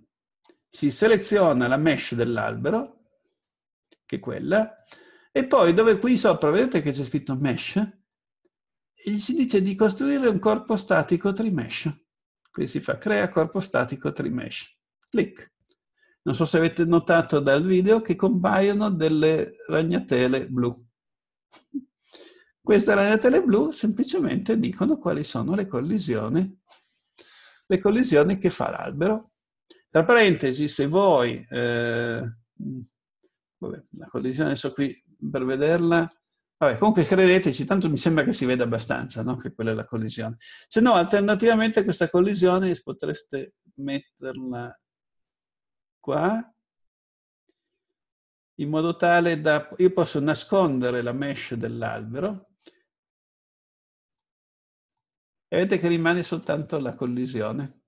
si seleziona la mesh dell'albero, che è quella, e poi dove qui sopra vedete che c'è scritto mesh? E gli si dice di costruire un corpo statico trimesh. Qui si fa crea corpo statico trimesh. Clic. Non so se avete notato dal video che compaiono delle ragnatele blu. Queste ragnatele blu semplicemente dicono quali sono le collisioni, le collisioni che fa l'albero. Tra parentesi, se voi... Eh, vabbè, la collisione adesso qui per vederla. Vabbè, comunque credeteci, tanto mi sembra che si veda abbastanza, no? che quella è la collisione. Se no, alternativamente questa collisione potreste metterla qua, in modo tale da... Io posso nascondere la mesh dell'albero e vedete che rimane soltanto la collisione.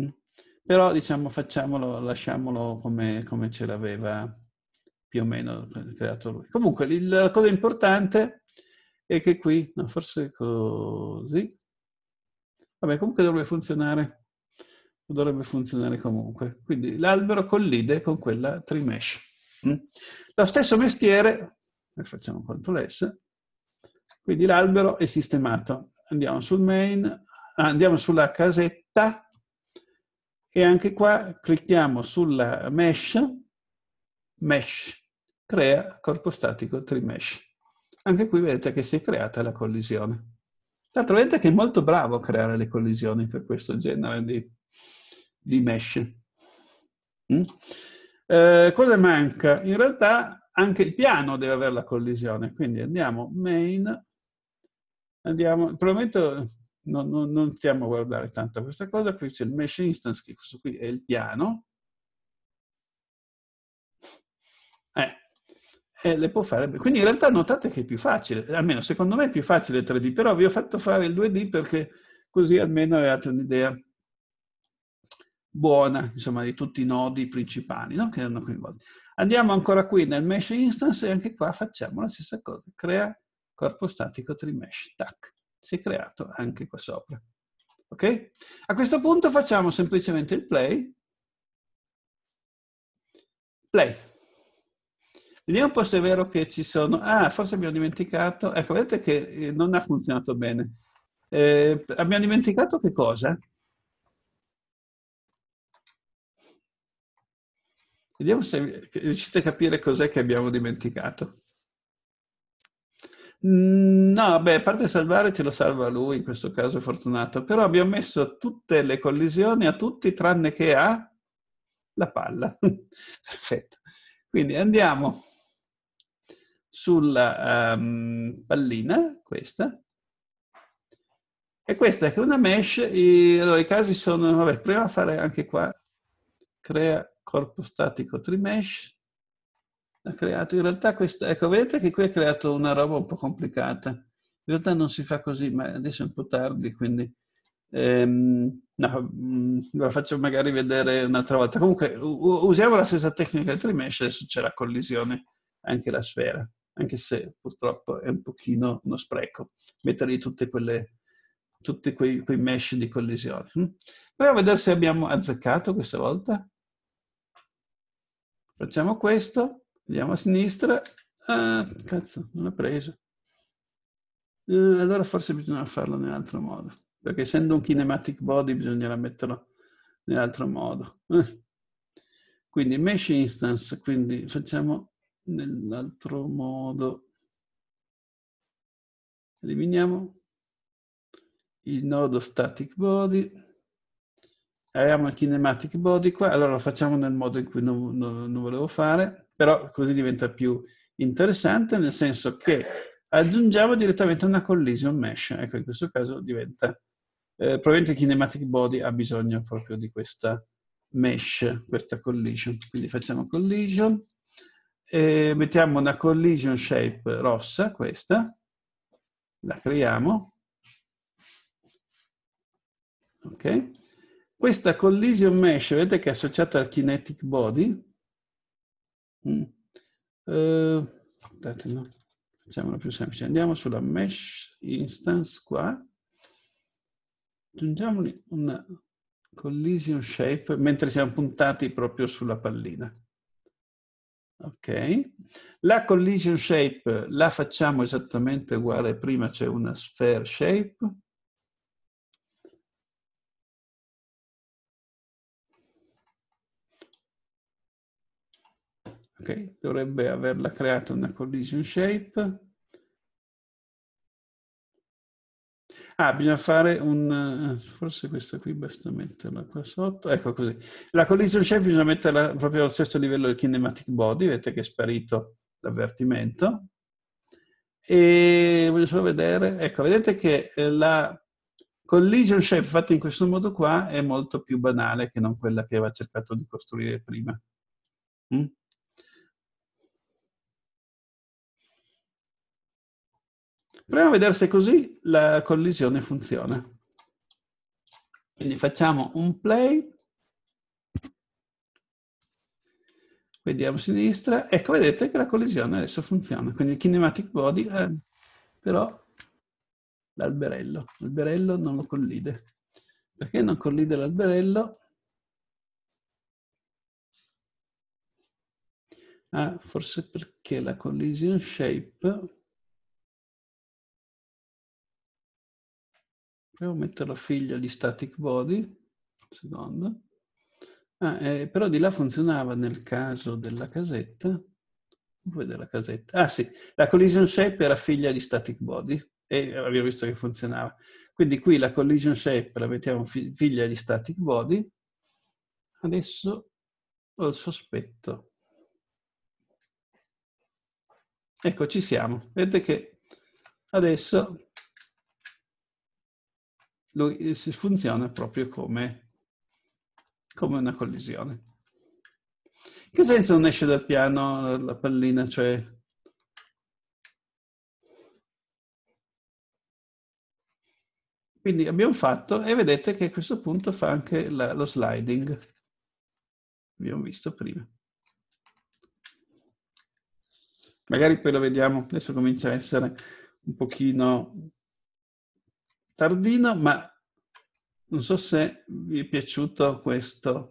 Mm. Però, diciamo, facciamolo, lasciamolo come, come ce l'aveva più o meno creato lui. Comunque la cosa importante è che qui, no, forse così, vabbè comunque dovrebbe funzionare, dovrebbe funzionare comunque. Quindi l'albero collide con quella tree trimesh. Mm. Lo stesso mestiere, facciamo CTRL S, quindi l'albero è sistemato. Andiamo sul main, ah, andiamo sulla casetta e anche qua clicchiamo sulla mesh mesh, crea corpo statico trimesh. Anche qui vedete che si è creata la collisione. D'altro vedete che è molto bravo a creare le collisioni per questo genere di, di mesh. Mm? Eh, cosa manca? In realtà anche il piano deve avere la collisione, quindi andiamo main, andiamo, per il momento non, non, non stiamo a guardare tanto questa cosa, qui c'è il mesh instance, che questo qui è il piano, Eh, eh, le può fare. Quindi in realtà notate che è più facile, almeno secondo me è più facile il 3D, però vi ho fatto fare il 2D perché così almeno avete un'idea buona, insomma, di tutti i nodi principali no? che erano coinvolti. Andiamo ancora qui nel mesh instance e anche qua facciamo la stessa cosa. Crea corpo statico 3Mesh. Tac. Si è creato anche qua sopra. Ok? A questo punto facciamo semplicemente il play. Play. Vediamo un po' se è vero che ci sono... Ah, forse abbiamo dimenticato... Ecco, vedete che eh, non ha funzionato bene. Eh, abbiamo dimenticato che cosa? Vediamo se riuscite a capire cos'è che abbiamo dimenticato. Mm, no, beh, a parte salvare ce lo salva lui, in questo caso è fortunato, però abbiamo messo tutte le collisioni a tutti tranne che a la palla. Perfetto. Quindi andiamo sulla um, ehm, pallina, questa, e questa è una mesh, i, allora, i casi sono, vabbè, a fare anche qua, crea corpo statico trimesh, ha creato, in realtà questa, ecco, vedete che qui ha creato una roba un po' complicata, in realtà non si fa così, ma adesso è un po' tardi, quindi... Ehm, no, mm, la faccio magari vedere un'altra volta. Comunque usiamo la stessa tecnica del trimesh, adesso c'è la collisione anche la sfera anche se purtroppo è un pochino uno spreco mettere tutte quelle tutti quei, quei mesh di collisione. Hm? Proviamo a vedere se abbiamo azzeccato questa volta. Facciamo questo, andiamo a sinistra. Ah, cazzo, non l'ho preso. Eh, allora forse bisogna farlo in altro modo, perché essendo un kinematic body bisognerà metterlo in altro modo. Eh. Quindi mesh instance, quindi facciamo nell'altro modo. Eliminiamo il nodo static body. Abbiamo il kinematic body qua, allora lo facciamo nel modo in cui non, non, non volevo fare, però così diventa più interessante, nel senso che aggiungiamo direttamente una collision mesh. Ecco, in questo caso diventa eh, probabilmente il kinematic body ha bisogno proprio di questa mesh, questa collision. Quindi facciamo collision, e mettiamo una collision shape rossa, questa, la creiamo. Ok? Questa collision mesh, vedete che è associata al kinetic body. Mm. Uh, eh, aspettatelo, facciamola più semplice. Andiamo sulla mesh instance qua. Aggiungiamoli una collision shape mentre siamo puntati proprio sulla pallina. Ok? La collision shape la facciamo esattamente uguale, prima c'è una sphere shape. Ok, dovrebbe averla creata una collision shape. Ah, bisogna fare un... Eh, forse questa qui basta metterla qua sotto. Ecco così. La collision shape bisogna metterla proprio allo stesso livello del kinematic body, vedete che è sparito l'avvertimento. E voglio solo vedere, ecco, vedete che eh, la collision shape fatta in questo modo qua è molto più banale che non quella che aveva cercato di costruire prima. Mm? Proviamo a vedere se così la collisione funziona. Quindi facciamo un play. Vediamo a sinistra. Ecco, vedete che la collisione adesso funziona. Quindi il kinematic body, eh, però l'alberello. L'alberello non lo collide. Perché non collide l'alberello? Ah, forse perché la collision shape Proviamo a metterla figlia di static body, secondo. Ah, eh, però di là funzionava nel caso della casetta. Dove la casetta? Ah sì, la collision shape era figlia di static body e abbiamo visto che funzionava. Quindi qui la collision shape la mettiamo figlia di static body. Adesso ho il sospetto. Ecco, ci siamo. Vedete che adesso lo, eh, funziona proprio come, come una collisione. In che senso non esce dal piano la pallina? Cioè, Quindi abbiamo fatto e vedete che a questo punto fa anche la, lo sliding. Abbiamo visto prima. Magari poi lo vediamo, adesso comincia a essere un pochino tardino, ma non so se vi è piaciuta questa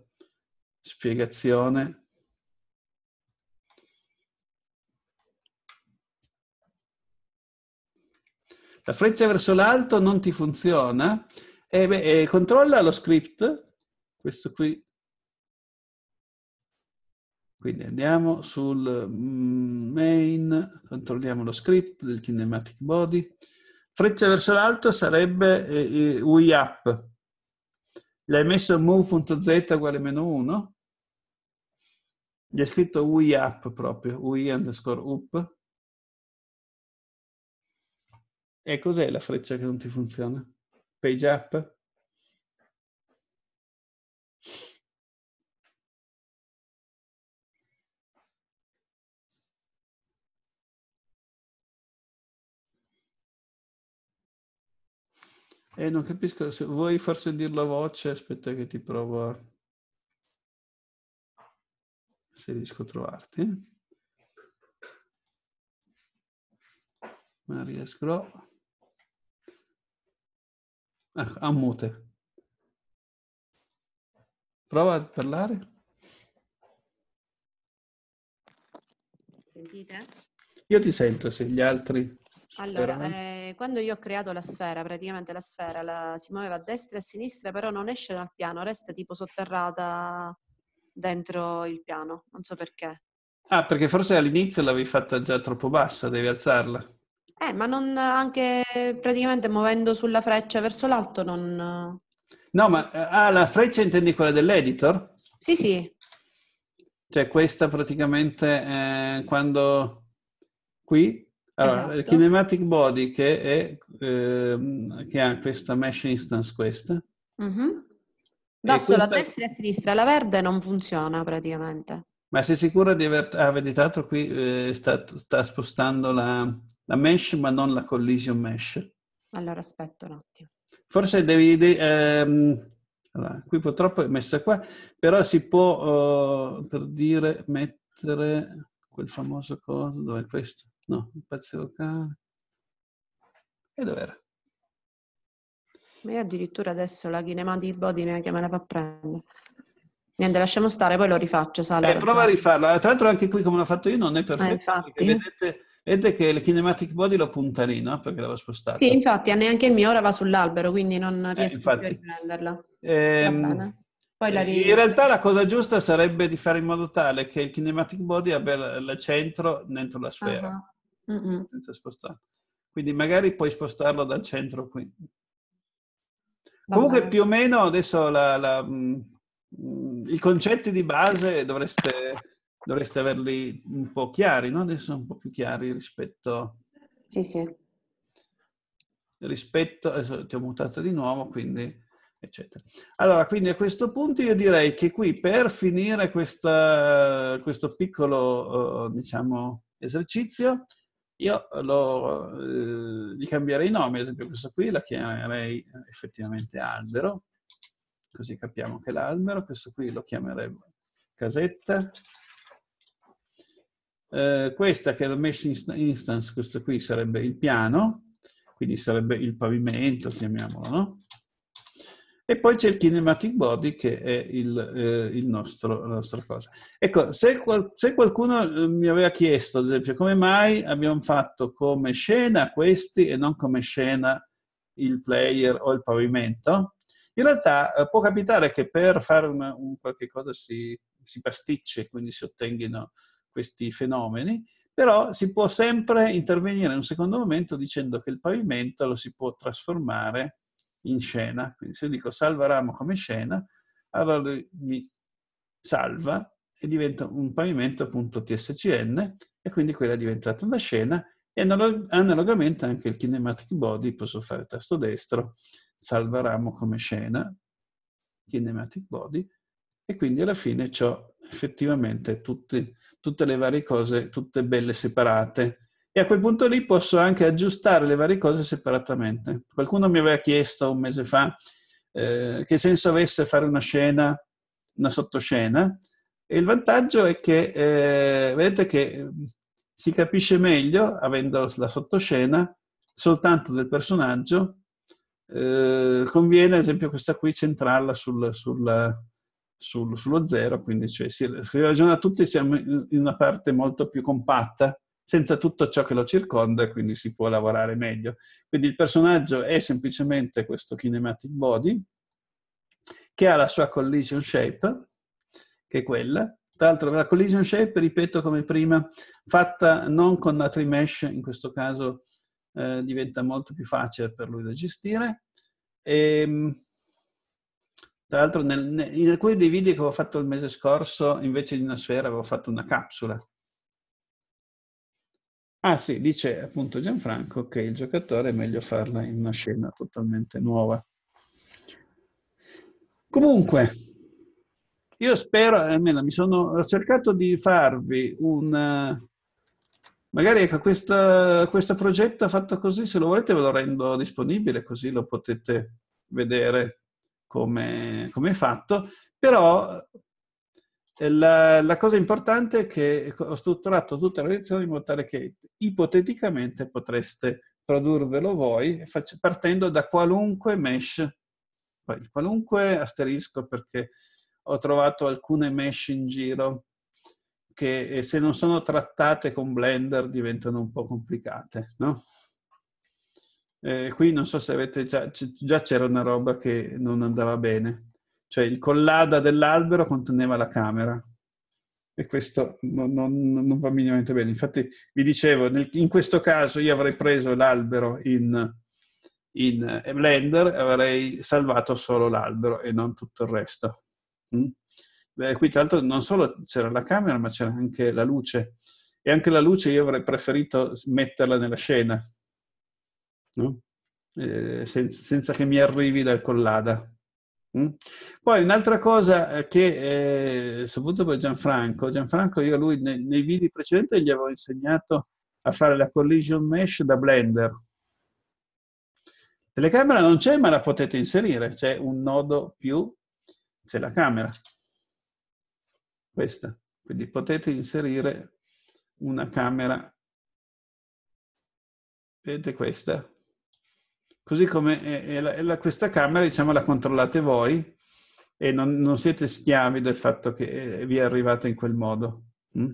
spiegazione. La freccia verso l'alto non ti funziona. E, eh beh, e eh, controlla lo script, questo qui. Quindi andiamo sul mm, main, controlliamo lo script del kinematic body. Freccia verso l'alto sarebbe eh, eh UI app. L'hai messo move.z uguale meno 1? Gli è scritto UI app proprio, UI underscore up. E cos'è la freccia che non ti funziona? Page up? Eh, non capisco, se vuoi far sentire la voce, aspetta che ti provo a... se riesco a trovarti. Ma riesco... Ecco, a mute. Prova a parlare. Sentite? Io ti sento, se gli altri... Allora, eh, quando io ho creato la sfera, praticamente la sfera la, si muoveva a destra e a sinistra, però non esce dal piano, resta tipo sotterrata dentro il piano, non so perché. Ah, perché forse all'inizio l'avevi fatta già troppo bassa, devi alzarla. Eh, ma non anche praticamente muovendo sulla freccia verso l'alto non... No, ma eh, ah, la freccia intendi quella dell'editor? Sì, sì. Cioè questa praticamente eh, quando qui allora, esatto. kinematic body che, è, eh, che, ha questa mesh instance questa. Mm-hmm. Basso questa... la destra e la sinistra, la verde non funziona praticamente. Ma sei sicura di aver... Ah, vedi, tanto qui eh, sta, sta, spostando la, la, mesh, ma non la collision mesh. Allora, aspetta un attimo. Forse devi... De... Ehm... Allora, qui purtroppo è messa qua, però si può, oh, per dire, mettere quel famoso coso, dove è questo? No, pazzo cane. E dov'era? Ma io addirittura adesso la kinematic body neanche me la fa prendere. Niente, lasciamo stare, poi lo rifaccio. Sale, eh, prova a rifarla. Eh, tra l'altro anche qui come l'ho fatto io non è eh, perfetta. Ah, vedete, vedete, che il kinematic body lo punta lì, no? Perché l'aveva spostata. Sì, infatti, neanche il mio ora va sull'albero, quindi non eh, riesco eh, a riprenderla. Ehm, ri- in realtà la cosa giusta sarebbe di fare in modo tale che il kinematic body abbia il centro dentro la sfera. Uh-huh. Mm-hmm. senza spostarlo. Quindi magari puoi spostarlo dal centro qui. Va Comunque bene. più o meno adesso la, la, mh, mm, i concetti di base dovreste, dovreste, averli un po' chiari, no? Adesso un po' più chiari rispetto... Sì, sì. Rispetto... Adesso ti ho mutato di nuovo, quindi... Eccetera. Allora, quindi a questo punto io direi che qui per finire questa, questo piccolo, eh, diciamo, esercizio, io lo, eh, gli cambierei nome, ad esempio questa qui la chiamerei eh, effettivamente albero, così capiamo che l'albero, questo qui lo chiamerei casetta, eh, questa che è la mesh instance, questo qui sarebbe il piano, quindi sarebbe il pavimento, chiamiamolo, no? E poi c'è il kinematic body che è il, eh, il nostro, la nostra cosa. Ecco, se, qual, se, qualcuno eh, mi aveva chiesto, ad esempio, come mai abbiamo fatto come scena questi e non come scena il player o il pavimento, in realtà eh, può capitare che per fare una, un qualche cosa si, si pasticce e quindi si ottengano questi fenomeni, però si può sempre intervenire in un secondo momento dicendo che il pavimento lo si può trasformare in scena. Quindi se io dico salva ramo come scena, allora lui mi salva e diventa un pavimento.tscn e quindi quella è diventata una scena e analogamente anche il kinematic body posso fare tasto destro, salva ramo come scena, kinematic body e quindi alla fine ho effettivamente tutte, tutte le varie cose, tutte belle separate e a quel punto lì posso anche aggiustare le varie cose separatamente. Qualcuno mi aveva chiesto un mese fa eh, che senso avesse fare una scena, una sottoscena, e il vantaggio è che, eh, vedete che eh, si capisce meglio, avendo la sottoscena, soltanto del personaggio, eh, conviene ad esempio questa qui centrarla sul, sulla, sul, sullo zero, quindi cioè, si, si ragiona tutti, siamo in una parte molto più compatta senza tutto ciò che lo circonda e quindi si può lavorare meglio. Quindi il personaggio è semplicemente questo kinematic body che ha la sua collision shape, che è quella. Tra l'altro la collision shape, ripeto come prima, fatta non con la trimesh, in questo caso eh, diventa molto più facile per lui da gestire. E, ehm, tra l'altro nel, in alcuni dei video che ho fatto il mese scorso, invece di una sfera, avevo fatto una capsula Ah sì, dice appunto Gianfranco che il giocatore è meglio farla in una scena totalmente nuova. Comunque, io spero, eh, almeno mi sono ho cercato di farvi un... Eh, magari ecco, questo, questa progetta fatta così, se lo volete ve lo rendo disponibile, così lo potete vedere come è fatto. Però la, la, cosa importante è che ho strutturato tutta la lezione in modo tale che ipoteticamente potreste produrvelo voi partendo da qualunque mesh, qualunque asterisco perché ho trovato alcune mesh in giro che eh, se non sono trattate con Blender diventano un po' complicate, no? Eh, qui non so se avete già, già c'era una roba che non andava bene cioè il collada dell'albero conteneva la camera. E questo non, non, non va minimamente bene. Infatti, vi dicevo, nel, in questo caso io avrei preso l'albero in, in eh, Blender, avrei salvato solo l'albero e non tutto il resto. Mm? Beh, qui tra l'altro non solo c'era la camera, ma c'era anche la luce. E anche la luce io avrei preferito metterla nella scena, no? eh, senza, senza che mi arrivi dal collada. Mm? Poi un'altra cosa eh, che eh, soprattutto per Gianfranco, Gianfranco io lui nei, nei video precedenti gli avevo insegnato a fare la collision mesh da Blender. Telecamera non c'è ma la potete inserire, c'è un nodo più, c'è la camera. Questa, quindi potete inserire una camera. Vedete questa? Così come è, è la, questa Camera, diciamo, la controllate voi e non, non, siete schiavi del fatto che eh, vi è arrivata in quel modo. Mm?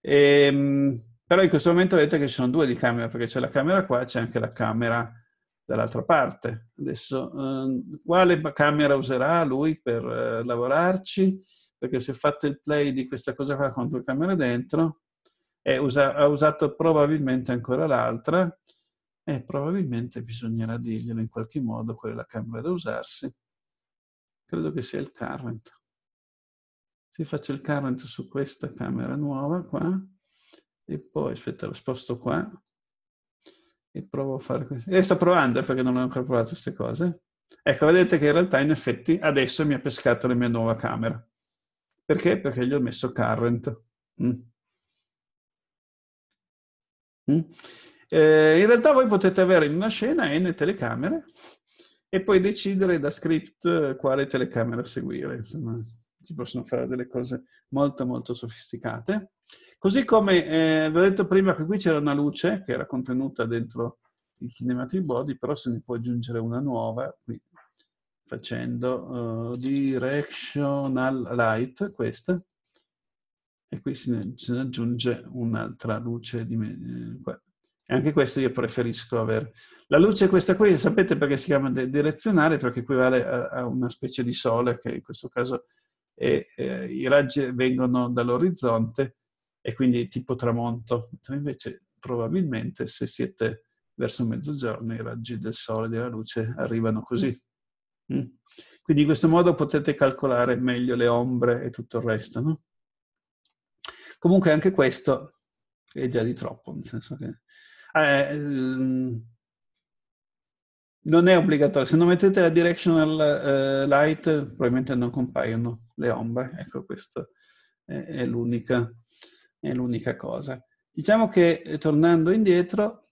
E, ehm, però in questo momento vedete che ci sono due di camera, perché c'è la camera qua e c'è anche la camera dall'altra parte. Adesso, eh, quale camera userà lui per eh, lavorarci? Perché se fate il play di questa cosa qua con due camere dentro, eh, usa- ha usato probabilmente ancora l'altra, e probabilmente bisognerà dirglielo in qualche modo qual è la camera da usarsi. Credo che sia il current. Se faccio il current su questa camera nuova qua e poi, aspetta, lo sposto qua e provo a fare questo. E eh, sto provando eh, perché non ho ancora provato queste cose. Ecco, vedete che in realtà in effetti adesso mi ha pescato la mia nuova camera. Perché? Perché gli ho messo current. Mm. Mm. Eh, in realtà voi potete avere in una scena n telecamere e poi decidere da script eh, quale telecamera seguire. Insomma, si possono fare delle cose molto molto sofisticate. Così come eh, vi ho detto prima che qui c'era una luce che era contenuta dentro il Cinematic Body, però se ne può aggiungere una nuova qui facendo uh, eh, Directional Light, questa, e qui se ne, se ne aggiunge un'altra luce di, eh, qua, e anche questo io preferisco avere. La luce è questa qui, sapete perché si chiama direzionale? Perché equivale a, a una specie di sole, che in questo caso è, eh, i raggi vengono dall'orizzonte e quindi tipo tramonto. Mentre invece probabilmente se siete verso mezzogiorno i raggi del sole, della luce, arrivano così. Mm. Quindi in questo modo potete calcolare meglio le ombre e tutto il resto. No? Comunque anche questo è già di troppo, nel senso che eh, mm, non è obbligatorio. Se non mettete la directional eh, light, probabilmente non compaiono le ombre. Ecco, questa è, è, l'unica, è l'unica cosa. Diciamo che, eh, tornando indietro,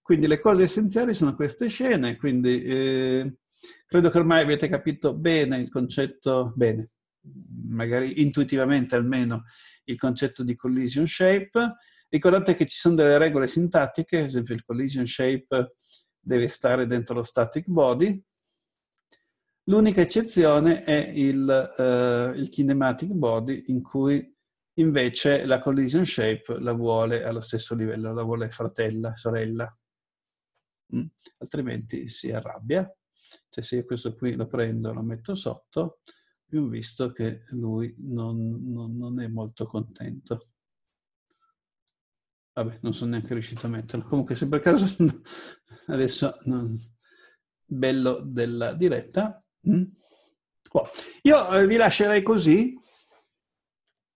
quindi le cose essenziali sono queste scene, quindi eh, credo che ormai avete capito bene il concetto, bene, magari intuitivamente almeno, il concetto di collision shape. Ricordate che ci sono delle regole sintattiche, ad esempio il collision shape deve stare dentro lo static body. L'unica eccezione è il, eh, il kinematic body in cui invece la collision shape la vuole allo stesso livello, la vuole fratella, sorella. Mm. Altrimenti si arrabbia. Cioè se io questo qui lo prendo, e lo metto sotto, abbiamo visto che lui non, non, non è molto contento. Vabbè, non sono neanche riuscito a metterlo. Comunque, se per caso adesso non... bello della diretta. Mm? Oh. Io eh, vi lascerei così,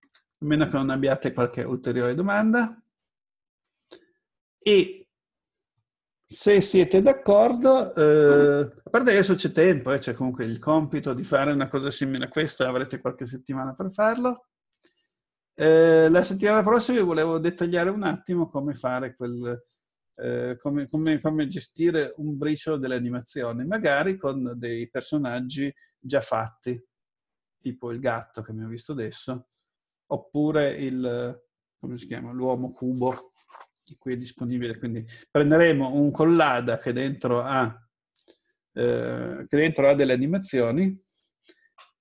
a meno che non abbiate qualche ulteriore domanda. E se siete d'accordo, eh, a parte adesso c'è tempo, eh, c'è comunque il compito di fare una cosa simile a questa, avrete qualche settimana per farlo. Eh, la settimana prossima volevo dettagliare un attimo come fare quel, eh, come, come, come, gestire un briciolo delle animazioni, magari con dei personaggi già fatti, tipo il gatto che abbiamo visto adesso, oppure il, come si chiama, l'uomo cubo, che qui è disponibile. Quindi prenderemo un collada che dentro ha, eh, che dentro ha delle animazioni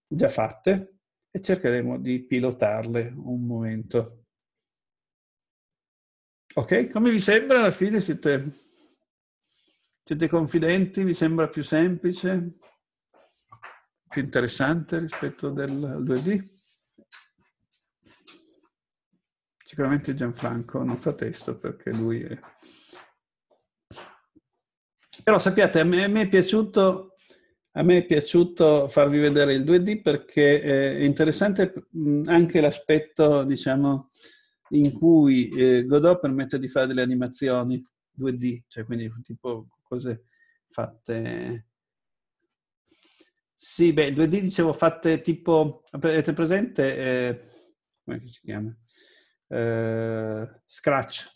già fatte, e cercheremo di pilotarle un momento. Ok, come vi sembra alla fine? Siete, siete confidenti? Vi sembra più semplice? Più interessante rispetto del, al 2D? Sicuramente Gianfranco non fa testo perché lui è... Però sappiate, a me, a me è piaciuto a me è piaciuto farvi vedere il 2D perché eh, è interessante anche l'aspetto, diciamo, in cui eh, Godot permette di fare delle animazioni 2D, cioè quindi tipo cose fatte... Sì, beh, 2D dicevo fatte tipo... Avete presente... Eh, come si chiama? Eh, Scratch,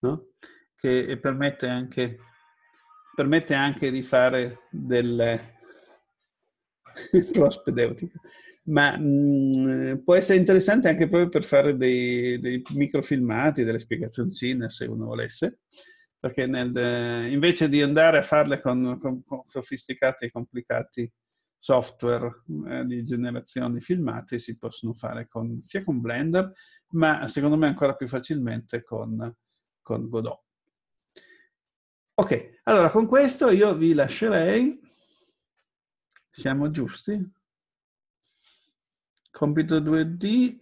no? Che permette anche permette anche di fare delle prospedeutica, ma mh, mm, può essere interessante anche proprio per fare dei, dei microfilmati, delle spiegazioncine se uno volesse, perché nel, eh, invece di andare a farle con, con, con sofisticati e complicati software eh, di generazione filmati, si possono fare con, sia con Blender, ma secondo me ancora più facilmente con, con Godot. Ok, allora con questo io vi lascerei. Siamo giusti? Compito 2D.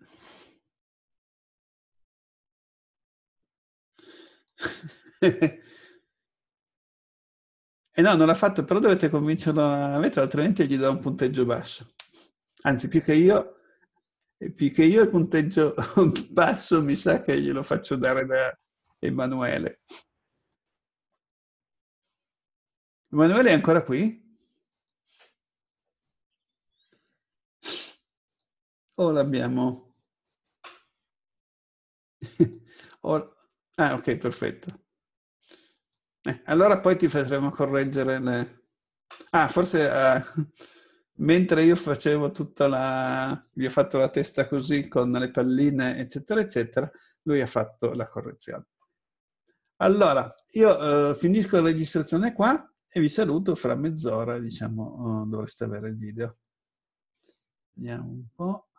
E no, non l'ha fatto, però dovete convincerlo a metterlo, altrimenti gli do un punteggio basso. Anzi, più che io, più che io il punteggio basso mi sa che glielo faccio dare da Emanuele. Emanuele è ancora qui? O oh, l'abbiamo? o... Oh, ah, ok, perfetto. Eh, allora poi ti faremo correggere le... Ah, forse uh, mentre io facevo tutta la... vi ho fatto la testa così con le palline, eccetera, eccetera, lui ha fatto la correzione. Allora, io uh, finisco la registrazione qua e vi saluto fra mezz'ora, diciamo, oh, dovreste avere il video. Vediamo un po'.